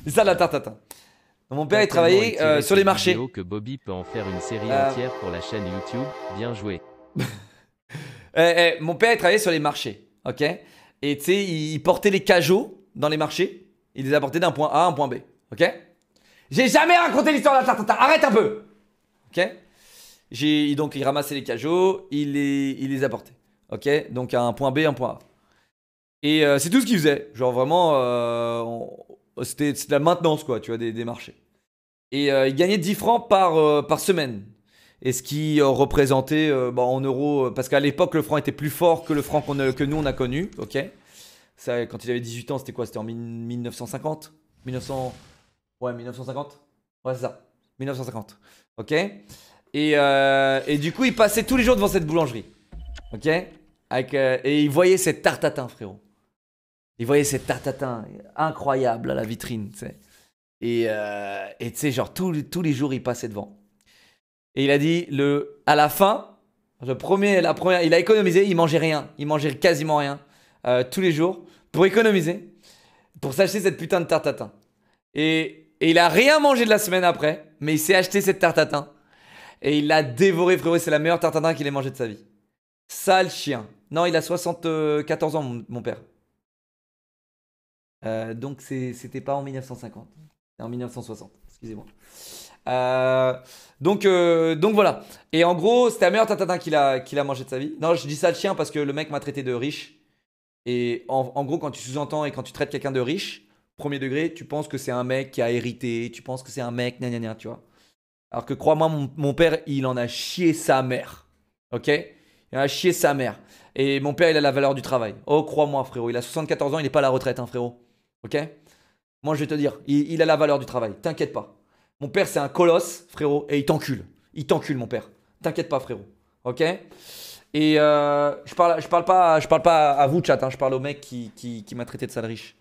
L'histoire ça la tartatin. Mon père, il travaillait euh, sur les marchés. que Bobby peut en faire une série euh. entière pour la chaîne YouTube. Bien joué. Eh, eh, mon père, il travaillait sur les marchés. Ok Et tu sais, il portait les cajots dans les marchés. Il les apportait d'un point A à un point B. Ok J'ai jamais raconté l'histoire de la tartatin. Arrête un peu Ok j'ai donc il ramassait les cajots, il les, il les apportait. Ok, donc un point B, un point A. Et euh, c'est tout ce qu'il faisait, Genre vraiment, euh, c'était la maintenance, quoi, tu vois, des, marchés. Et euh, il gagnait 10 francs par, par semaine. Et ce qui représentait bah, en euros, parce qu'à l'époque, le franc était plus fort que le franc que nous, on a connu, ok Ça, Quand il avait 18 ans, c'était quoi C'était en 1950 1900... Ouais, 1950 Ouais, c'est ça. 1950. Ok et, et du coup, il passait tous les jours devant cette boulangerie. Ok et il voyait cette tarte à frérot. Il voyait tarte ces incroyable incroyables à la vitrine, tu Et euh, tu sais, genre, tous, les jours, il passait devant. Et il a dit, le, à la fin, le premier, la première, il a économisé, il mangeait rien. Il mangeait quasiment rien euh, tous les jours pour économiser, pour s'acheter cette putain de tartatin. Et, et il a rien mangé de la semaine après, mais il s'est acheté cette tartatin. Et il l'a dévoré, frérot. C'est la meilleure tartatin qu'il ait mangée de sa vie. Sale chien. Non, il a 74 ans, mon père. Euh, donc c'était pas en 1950, en 1960, excusez-moi. Euh, donc, euh, donc voilà. Et en gros, c'était la meilleure tatatin qu'il a, mangé de sa vie. Non, je dis ça le chien parce que le mec m'a traité de riche. Et en, gros, quand tu sous-entends et quand tu traites quelqu'un de riche, premier degré, tu penses que c'est un mec qui a hérité, tu penses que c'est un mec, nan tu vois. Alors que crois-moi, mon, père, il en a chié sa mère. Ok Il en a chié sa mère. Et mon père, il a la valeur du travail. Oh, crois-moi, frérot. Il a 74 ans, il n'est pas à la retraite, hein, frérot. Ok Moi, je vais te dire, il, a la valeur du travail. T'inquiète pas. Mon père, c'est un colosse, frérot, et il t'encule. Il t'encule, mon père. T'inquiète pas, frérot. Ok Et euh, je, parle, je, parle pas, je parle pas à vous, chat. Hein. je parle au mec qui, qui, m'a traité de sale riche.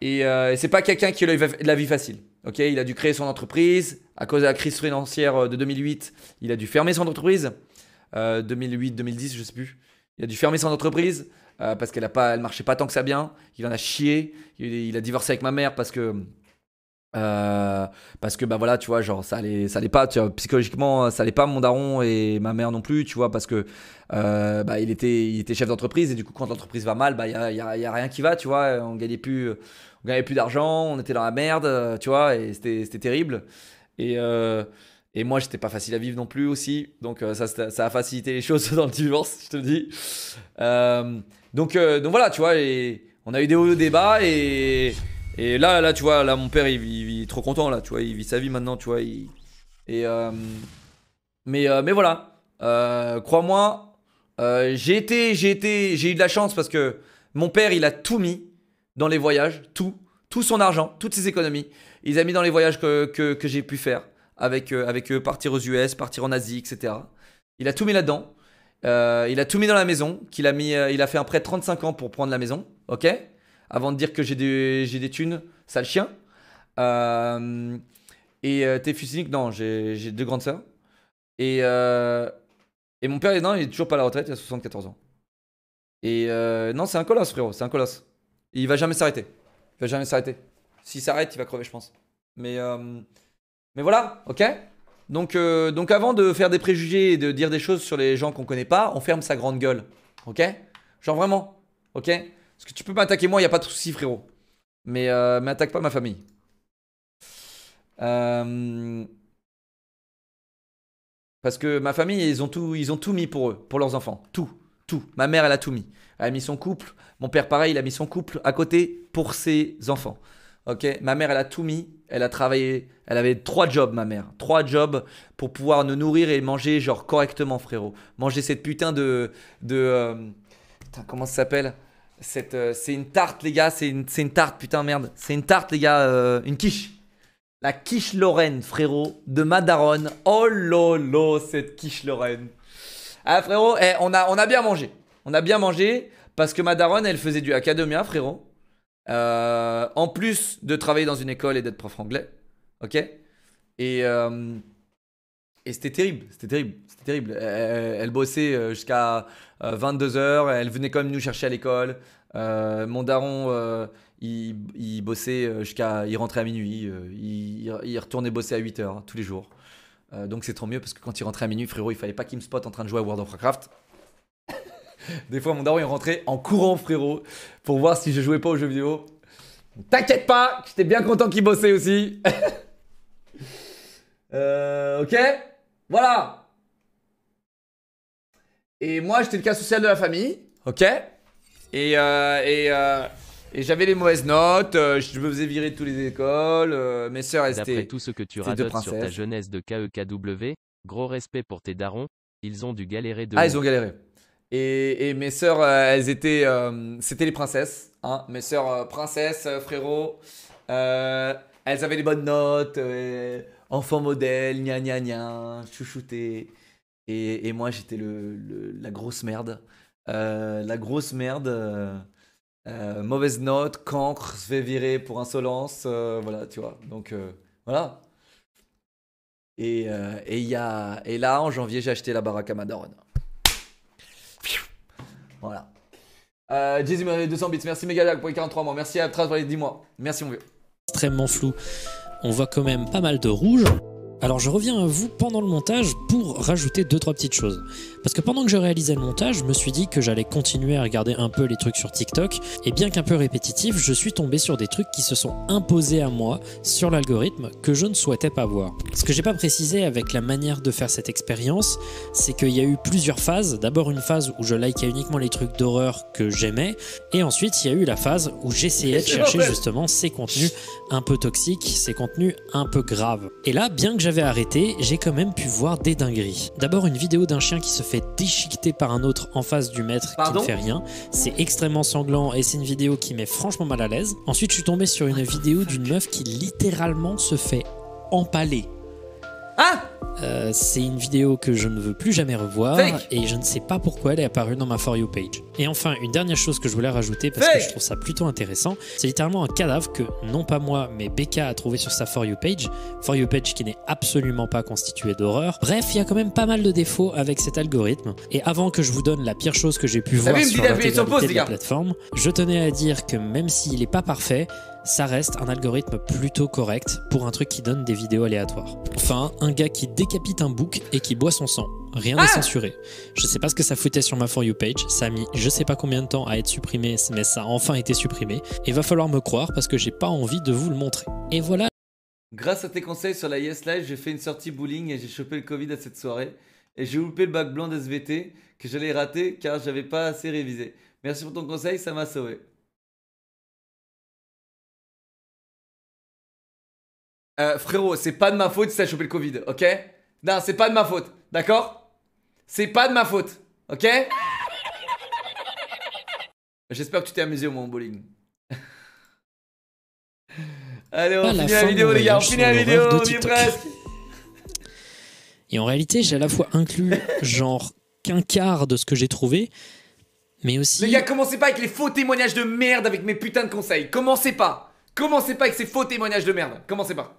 Et, euh, c'est pas quelqu'un qui a eu de la vie facile. Ok Il a dû créer son entreprise. À cause de la crise financière euh, de 2008, il a dû fermer son entreprise. 2008, 2010, je sais plus. Il a dû fermer son entreprise. Euh, parce qu'elle a pas, elle marchait pas tant que ça bien. Il en a chié. Il, a divorcé avec ma mère parce que. Euh, parce que bah voilà tu vois genre ça allait ça allait pas tu vois, psychologiquement euh, ça allait pas mon daron et ma mère non plus tu vois parce que bah, il était il était chef d'entreprise et du coup quand l'entreprise va mal bah il y a, rien qui va tu vois on gagnait plus on gagnait plus d'argent on était dans la merde tu vois et c'était terrible et et moi, j'étais pas facile à vivre non plus aussi. Donc, euh, ça, a facilité les choses dans le divorce, je te dis. Euh, donc, euh, donc voilà, tu vois, et on a eu des hauts des Et, là, là, tu vois, là, mon père, il, vit est trop content, là, tu vois, il vit sa vie maintenant, tu vois. et, mais, mais voilà, crois-moi, j'ai j'ai j'ai eu de la chance parce que mon père, il a tout mis dans les voyages, tout, tout son argent, toutes ses économies. Il a mis dans les voyages que, que j'ai pu faire avec, euh, avec eux, partir aux US, partir en Asie, etc. Il a tout mis là-dedans. Euh, il a tout mis dans la maison. Qu'il a mis, euh, il a fait un prêt de 35 ans pour prendre la maison. Ok Avant de dire que j'ai des, j'ai des thunes, sale chien. et t'es fusilique Non, j'ai, deux grandes sœurs. Et, et mon père, non, il est toujours pas à la retraite, il a 74 ans. Et non, c'est un colosse, frérot, c'est un colosse. Il va jamais s'arrêter. Il va jamais s'arrêter. S'il s'arrête, il va crever, je pense. Mais mais voilà, ok donc, euh, donc avant de faire des préjugés et de dire des choses sur les gens qu'on connaît pas, on ferme sa grande gueule. Ok Genre vraiment. Ok Parce que tu peux m'attaquer moi, il n'y a pas de souci frérot. Mais, euh, m'attaque pas ma famille. Euh, parce que ma famille, ils ont, tout, ils ont tout mis pour eux, pour leurs enfants. Tout. Tout. Ma mère, elle a tout mis. Elle a mis son couple. Mon père, pareil, il a mis son couple à côté pour ses enfants. Ok, ma mère, elle a tout mis. Elle a travaillé. Elle avait trois jobs, ma mère. Trois jobs pour pouvoir nous nourrir et manger, genre correctement, frérot. Manger cette putain de. de euh, putain, comment ça s'appelle euh, C'est une tarte, les gars. C'est une, une, tarte, putain, merde. C'est une tarte, les gars. Euh, une quiche. La quiche Lorraine, frérot, de Madaron. Oh lolo, cette quiche Lorraine. Ah, frérot, eh, on, a, on a bien mangé. On a bien mangé parce que Madaron, elle faisait du academia, frérot. Euh, en plus de travailler dans une école et d'être prof anglais. Ok Et, euh, c'était terrible, c'était terrible, c'était terrible. Elle, bossait euh, jusqu'à 22h, elle venait quand même nous chercher à l'école. mon daron, il, bossait jusqu'à. Il rentrait à minuit, il, il, retournait bosser à 8h hein, tous les jours. donc c'est trop mieux parce que quand il rentrait à minuit, frérot, il fallait pas qu'il me spot en train de jouer à World of Warcraft. Des fois, mon daron, il rentrait en courant, frérot, pour voir si je jouais pas aux jeux vidéo. T'inquiète pas, j'étais bien content qu'il bossait aussi. Euh, ok Voilà. Et moi, j'étais le cas social de la famille. Ok Et, euh, euh, et, j'avais les mauvaises notes. je me faisais virer de toutes les écoles. mes sœurs, elles étaient. D'après tout ce que tu racontes sur ta jeunesse de KEKW, gros respect pour tes darons. Ils ont dû galérer de. Ah, ils ont galéré. Et, mes sœurs, euh, elles étaient. Euh, c'était les princesses. Hein. Mes sœurs, euh, princesses, frérot. elles avaient les bonnes notes. enfant modèle, gna gna gna, chouchouté. Et, moi, j'étais la grosse merde. la grosse merde. mauvaise note, cancre, se fait virer pour insolence. voilà, tu vois. Donc, voilà. Et, là, en janvier, j'ai acheté la baraque à voilà. Euh, Jésus, 200 bits. Merci Megalag pour les 43 mois. Merci à Trace pour les 10 mois. Merci, mon vieux. Extrêmement flou. On voit quand même pas mal de rouge. Alors je reviens à vous pendant le montage pour rajouter deux trois petites choses. Parce que pendant que je réalisais le montage, je me suis dit que j'allais continuer à regarder un peu les trucs sur TikTok et bien qu'un peu répétitif, je suis tombé sur des trucs qui se sont imposés à moi sur l'algorithme que je ne souhaitais pas voir. Ce que j'ai pas précisé avec la manière de faire cette expérience, c'est qu'il y a eu plusieurs phases. D'abord une phase où je likais uniquement les trucs d'horreur que j'aimais et ensuite il y a eu la phase où j'essayais de chercher justement ces contenus un peu toxiques, ces contenus un peu graves. Et là, bien que j'avais arrêté, j'ai quand même pu voir des dingueries. D'abord une vidéo d'un chien qui se fait déchiqueter par un autre en face du maître qui ne fait rien. C'est extrêmement sanglant et c'est une vidéo qui met franchement mal à l'aise. Ensuite je suis tombé sur une vidéo d'une meuf qui littéralement se fait empaler ah euh, c'est une vidéo que je ne veux plus jamais revoir et je ne sais pas pourquoi elle est apparue dans ma For You page. Et enfin, une dernière chose que je voulais rajouter parce que je trouve ça plutôt intéressant, c'est littéralement un cadavre que non pas moi mais Becca a trouvé sur sa For You page. For You page qui n'est absolument pas constitué d'horreur. Bref, il y a quand même pas mal de défauts avec cet algorithme. Et avant que je vous donne la pire chose que j'ai pu voir sur la plateforme, je tenais à dire que même s'il n'est pas parfait, ça reste un algorithme plutôt correct pour un truc qui donne des vidéos aléatoires. Enfin, un gars qui décapite un bouc et qui boit son sang. Rien n'est ah censuré. Je sais pas ce que ça foutait sur ma For You page, ça a mis je sais pas combien de temps à être supprimé, mais ça a enfin été supprimé. Et va falloir me croire parce que j'ai pas envie de vous le montrer. Et voilà. Grâce à tes conseils sur la Yes Live, j'ai fait une sortie bowling et j'ai chopé le Covid à cette soirée. Et j'ai loupé le bac blanc d'SVT que j'allais rater car j'avais pas assez révisé. Merci pour ton conseil, ça m'a sauvé. euh, frérot, c'est pas de ma faute si t'as chopé le Covid, ok Non, c'est pas de ma faute, d'accord C'est pas de ma faute, ok J'espère que tu t'es amusé au moment bowling. Allez, on ah, finit la, vidéo, les gars, on finit la vidéo, on presque. Et en réalité, j'ai à la fois inclus genre qu'un quart de ce que j'ai trouvé, mais aussi. Les gars, commencez pas avec les faux témoignages de merde avec mes putains de conseils. Commencez pas. Commencez pas avec ces faux témoignages de merde. Commencez pas.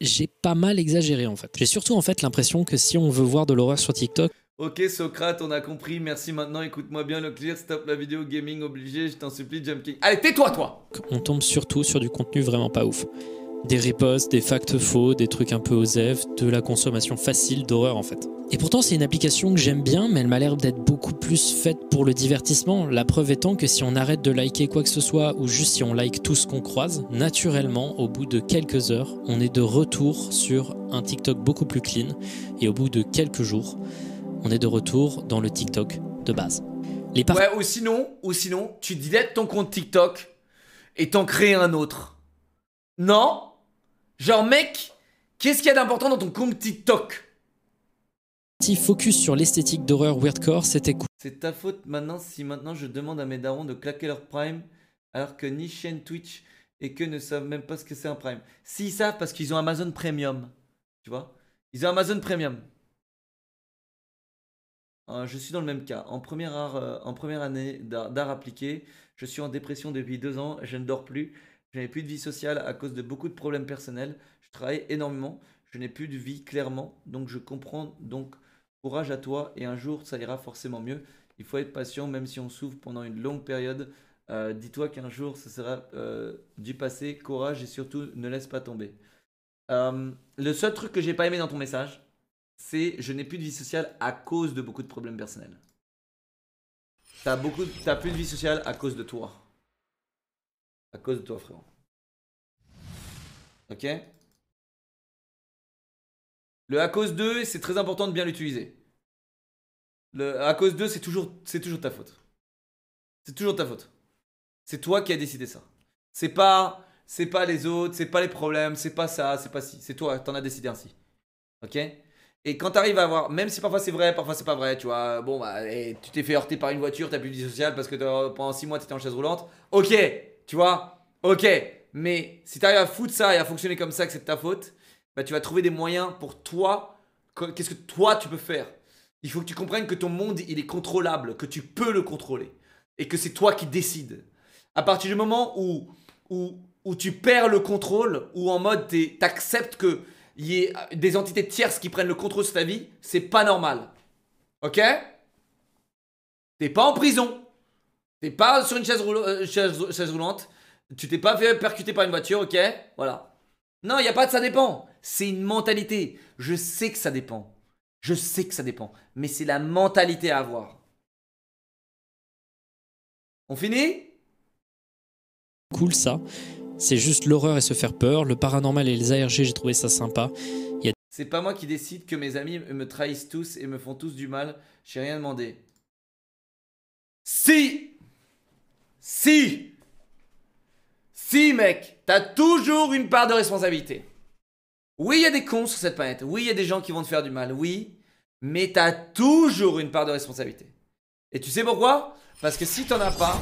j'ai pas mal exagéré en fait. J'ai surtout en fait l'impression que si on veut voir de l'horreur sur TikTok, Ok Socrate, on a compris, merci maintenant, écoute-moi bien le clear, stop la vidéo gaming obligé, je t'en supplie, Jump King. Allez, tais-toi toi On tombe surtout sur du contenu vraiment pas ouf. Des ripostes, des facts faux, des trucs un peu aux osèves, de la consommation facile d'horreur en fait. Et pourtant, c'est une application que j'aime bien, mais elle m'a l'air d'être beaucoup plus faite pour le divertissement. La preuve étant que si on arrête de liker quoi que ce soit, ou juste si on like tout ce qu'on croise, naturellement, au bout de quelques heures, on est de retour sur un TikTok beaucoup plus clean, et au bout de quelques jours, on est de retour dans le TikTok de base. Les ouais, ou sinon, ou sinon, tu dilettes ton compte TikTok et t'en crées un autre. Non Genre, mec, qu'est-ce qu'il y a d'important dans ton compte TikTok Si focus sur l'esthétique d'horreur weirdcore, c'était cool. C'est ta faute maintenant si maintenant je demande à mes darons de claquer leur prime alors que ni chaîne Twitch et que ne savent même pas ce que c'est un prime. Si, savent parce qu'ils ont Amazon Premium. Tu vois Ils ont Amazon Premium. Euh, je suis dans le même cas. En première, euh, en première année d'art appliqué, je suis en dépression depuis deux ans, je ne dors plus. Je n'ai plus de vie sociale à cause de beaucoup de problèmes personnels. Je travaille énormément. Je n'ai plus de vie clairement. Donc je comprends. Donc courage à toi et un jour ça ira forcément mieux. Il faut être patient même si on souffre pendant une longue période. Euh, dis-toi qu'un jour ce sera euh, du passé. Courage et surtout ne laisse pas tomber. Euh, le seul truc que j'ai pas aimé dans ton message, c'est je n'ai plus de vie sociale à cause de beaucoup de problèmes personnels. T'as beaucoup, plus de vie sociale à cause de toi à cause de toi, frérot. Ok Le à cause de, c'est très important de bien l'utiliser. Le à cause de, c'est toujours, c'est toujours ta faute. C'est toujours ta faute. C'est toi qui as décidé ça. C'est pas, c'est pas les autres, c'est pas les problèmes, c'est pas ça, c'est pas si. C'est toi, t'en as décidé ainsi. Ok et quand t'arrives à avoir, même si parfois c'est vrai, parfois c'est pas vrai, tu vois, bon, bah, et eh, tu t'es fait heurter par une voiture, t'as plus de vie sociale parce que pendant 6 mois t'étais en chaise roulante, ok, tu vois, ok, mais si tu arrives à foutre ça et à fonctionner comme ça, que c'est de ta faute, bah, tu vas trouver des moyens pour toi, qu'est-ce que toi tu peux faire. Il faut que tu comprennes que ton monde, il est contrôlable, que tu peux le contrôler et que c'est toi qui décides. À partir du moment où, où, où tu perds le contrôle, ou en mode tu que il y ait des entités tierces qui prennent le contrôle sur ta vie, c'est pas normal. Ok T'es pas en prison. T'es pas sur une euh, chaise, roulante. Tu t'es pas fait percuter par une voiture, ok Voilà. Non, il a pas de ça dépend. C'est une mentalité. Je sais que ça dépend. Je sais que ça dépend. Mais c'est la mentalité à avoir. On finit Cool ça. C'est juste l'horreur et se faire peur. Le paranormal et les ARG, j'ai trouvé ça sympa. C'est pas moi qui décide que mes amis me trahissent tous et me font tous du mal. J'ai rien demandé. Si si Si, mec, t'as toujours une part de responsabilité. Oui, il y a des cons sur cette planète. Oui, il y a des gens qui vont te faire du mal. Oui, mais t'as toujours une part de responsabilité. Et tu sais pourquoi Parce que si t'en as pas,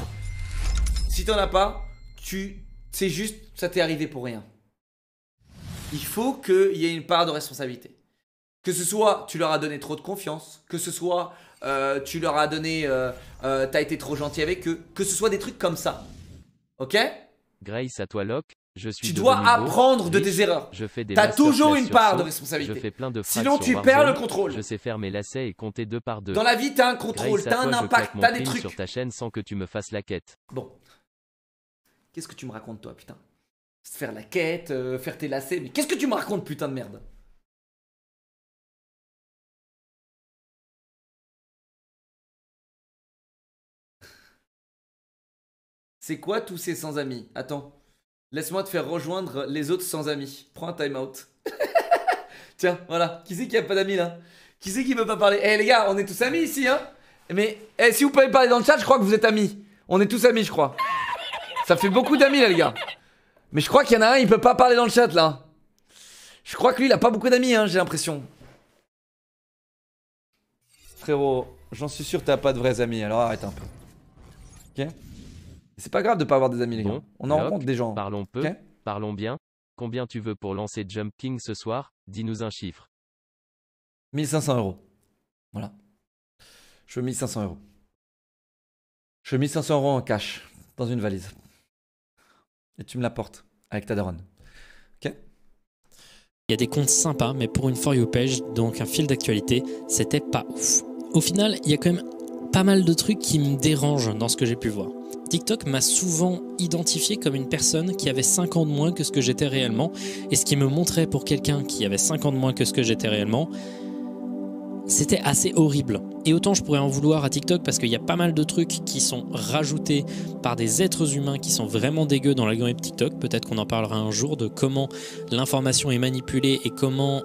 si t'en as pas, tu, c'est juste, ça t'est arrivé pour rien. Il faut qu'il y ait une part de responsabilité. Que ce soit, tu leur as donné trop de confiance, que ce soit, euh, tu leur as donné, euh, euh, t'as été trop gentil avec eux, que ce soit des trucs comme ça. Ok Grace à toi, Locke. Je suis tu dois apprendre de tes erreurs. Je fais T'as toujours une part de responsabilité. Je fais plein de Sinon, tu perds le contrôle. Je sais faire mes lacets et compter deux par deux. Dans la vie, t'as un contrôle, t'as un impact, t'as des trucs. sur ta chaîne sans que tu me fasses la quête. Bon. Qu'est-ce que tu me racontes, toi, putain Faire la quête, faire tes lacets, mais qu'est-ce que tu me racontes, putain de merde C'est quoi tous ces sans amis Attends, laisse-moi te faire rejoindre les autres sans amis. Prends un time out. Tiens, voilà. Qui c'est qui a pas d'amis là Qui c'est qui veut pas parler Eh les gars, on est tous amis ici, hein Mais eh, si vous pouvez parler dans le chat, je crois que vous êtes amis. On est tous amis, je crois. Ça fait beaucoup d'amis là, les gars. Mais je crois qu'il y en a un, il peut pas parler dans le chat là. Je crois que lui, il a pas beaucoup d'amis, hein, j'ai l'impression. Frérot, j'en suis sûr, t'as pas de vrais amis, alors arrête un peu. Ok c'est pas grave de pas avoir des amis, les on en rencontre des gens. Parlons peu, parlons bien. Combien tu veux pour lancer Jump King ce soir Dis-nous un chiffre. 1500 euros. Voilà. Je veux 1500 euros. Je veux 1500 euros en cash dans une valise. Et tu me la portes avec ta daronne. Ok Il y a des comptes sympas, mais pour une For page, donc un fil d'actualité, c'était pas ouf. Au final, il y a quand même pas mal de trucs qui me dérangent dans ce que j'ai pu voir. TikTok m'a souvent identifié comme une personne qui avait 5 ans de moins que ce que j'étais réellement, et ce qui me montrait pour quelqu'un qui avait 5 ans de moins que ce que j'étais réellement, c'était assez horrible. Et autant je pourrais en vouloir à TikTok parce qu'il y a pas mal de trucs qui sont rajoutés par des êtres humains qui sont vraiment dégueux dans l'algorithme TikTok. Peut-être qu'on en parlera un jour de comment l'information est manipulée et comment,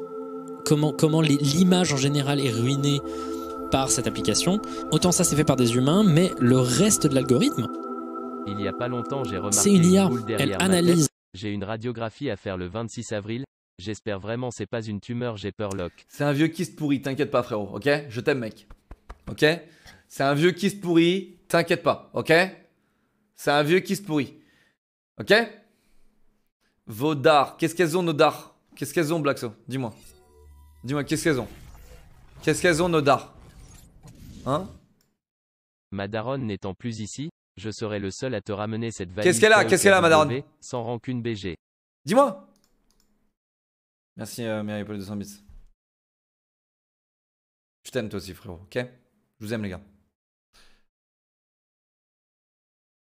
comment, comment l'image en général est ruinée par cette application. Autant ça c'est fait par des humains, mais le reste de l'algorithme, il y a pas longtemps, j'ai remarqué une elle analyse. J'ai une radiographie à faire le 26 avril. J'espère vraiment c'est pas une tumeur, j'ai peur Locke. C'est un vieux kyste pourri, t'inquiète pas frérot, ok Je t'aime mec. Ok C'est un vieux kyste pourri, t'inquiète pas, ok C'est un vieux kyste pourri. Ok Vos dards, qu'est-ce qu'elles ont nos dards Qu'est-ce qu'elles ont Blackso Dis-moi. Dis-moi, qu'est-ce qu'elles ont Qu'est-ce qu'elles ont nos dards Hein Ma n'étant plus ici, je serai le seul à te ramener cette valise. Qu'est-ce qu'elle a Qu'est-ce qu'elle a, madame Sans rancune BG. Dis-moi Merci, euh, Mary Paul 200 bits. Je t'aime, toi aussi, frérot, ok Je vous aime, les gars.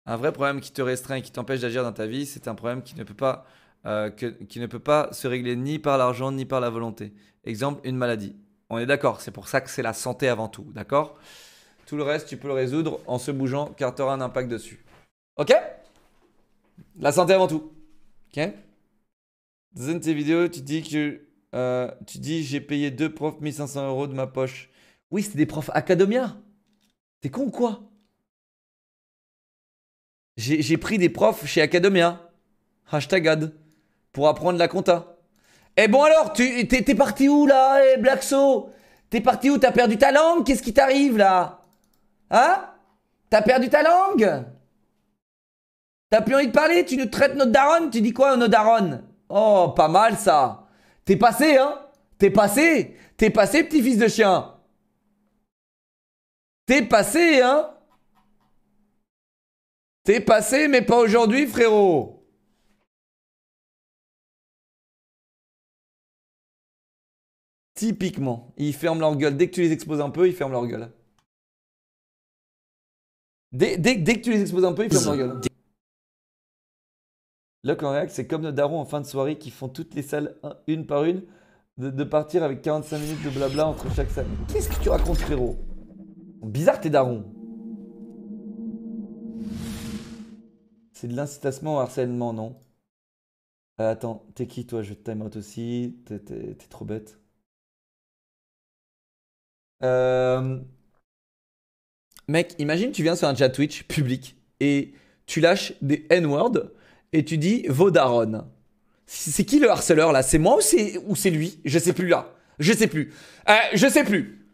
Un vrai problème qui te restreint et qui t'empêche d'agir dans ta vie, c'est un problème qui ne peut pas, euh, qui ne peut pas se régler ni par l'argent ni par la volonté. Exemple, une maladie. On est d'accord, c'est pour ça que c'est la santé avant tout, d'accord tout le reste, tu peux le résoudre en se bougeant car tu auras un impact dessus. Ok La santé avant tout. Ok Dans une de tes vidéos, tu dis que euh, tu dis j'ai payé deux profs 1500 euros de ma poche. Oui, c'était des profs academia. T'es con ou quoi J'ai pris des profs chez academia. Hashtag ad. Pour apprendre la compta. Eh bon alors, t'es parti où là, eh, Blackso T'es parti où T'as perdu ta langue Qu'est-ce qui t'arrive là Hein T'as perdu ta langue T'as plus envie de parler Tu nous traites notre daronne Tu dis quoi, nos daronne Oh, pas mal ça. T'es passé, hein T'es passé T'es passé, petit fils de chien T'es passé, hein T'es passé, mais pas aujourd'hui, frérot. Typiquement, ils ferment leur gueule. Dès que tu les exposes un peu, ils ferment leur gueule. Dès, dès, que tu les exposes un peu, ils ferment leur gueule. quand en c'est comme nos darons en fin de soirée qui font toutes les salles une par une, de, partir avec 45 minutes de blabla entre chaque salle. Qu'est-ce que tu racontes, frérot Bizarre tes darons. C'est de l'incitation au harcèlement, non euh, Attends, t'es qui toi Je vais te time out aussi. T'es trop bête. Euh. Mec, imagine, tu viens sur un chat Twitch public et tu lâches des N-words et tu dis Vodaron. C'est qui le harceleur là C'est moi ou c'est, ou c'est lui Je sais plus là. Je sais plus. Euh, je sais plus.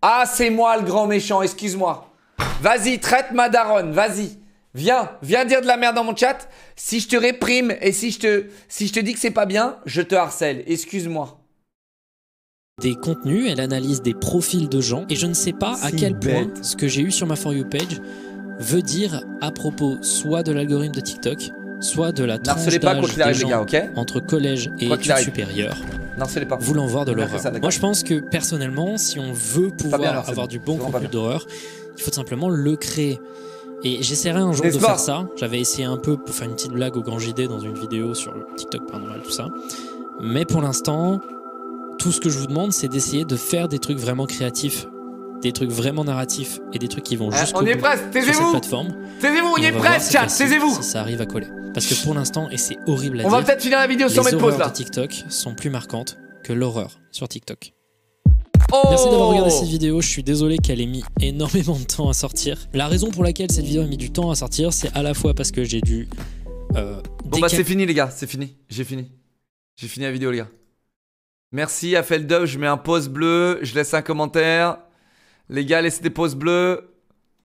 Ah, c'est moi le grand méchant, excuse-moi. Vas-y, traite ma daronne, vas-y. Viens, viens dire de la merde dans mon chat. Si je te réprime et si je te, si je te dis que c'est pas bien, je te harcèle. Excuse-moi des contenus, elle analyse des profils de gens. Et je ne sais pas à quel point ce que j'ai eu sur ma For You page veut dire à propos soit de l'algorithme de TikTok, soit de la tranche entre collège et supérieur. supérieures. Pas. Voulant voir de l'horreur. Moi, je pense que personnellement, si on veut pouvoir avoir du bon contenu d'horreur, il faut simplement le créer. Et j'essaierai un jour de faire ça. J'avais essayé un peu pour faire une petite blague au grand JD dans une vidéo sur TikTok, paranormal tout ça. Mais pour l'instant, tout ce que je vous demande, c'est d'essayer de faire des trucs vraiment créatifs, des trucs vraiment narratifs et des trucs qui vont ah, juste. bout. on est presque, taisez-vous Taisez-vous, on, y est presque, chat, taisez-vous ça arrive à coller. Parce que pour l'instant, et c'est horrible à dire, va peut-être la vidéo TikTok sont plus marquantes que l'horreur sur TikTok. Oh Merci d'avoir regardé cette vidéo, je suis désolé qu'elle ait mis énormément de temps à sortir. La raison pour laquelle cette vidéo a mis du temps à sortir, c'est à la fois parce que j'ai dû... Euh, bon bah c'est fini les gars, c'est fini, j'ai fini. J'ai fini la vidéo les gars. Merci à Feldov, je mets un post bleu, je laisse un commentaire. Les gars, laissez des pauses bleus.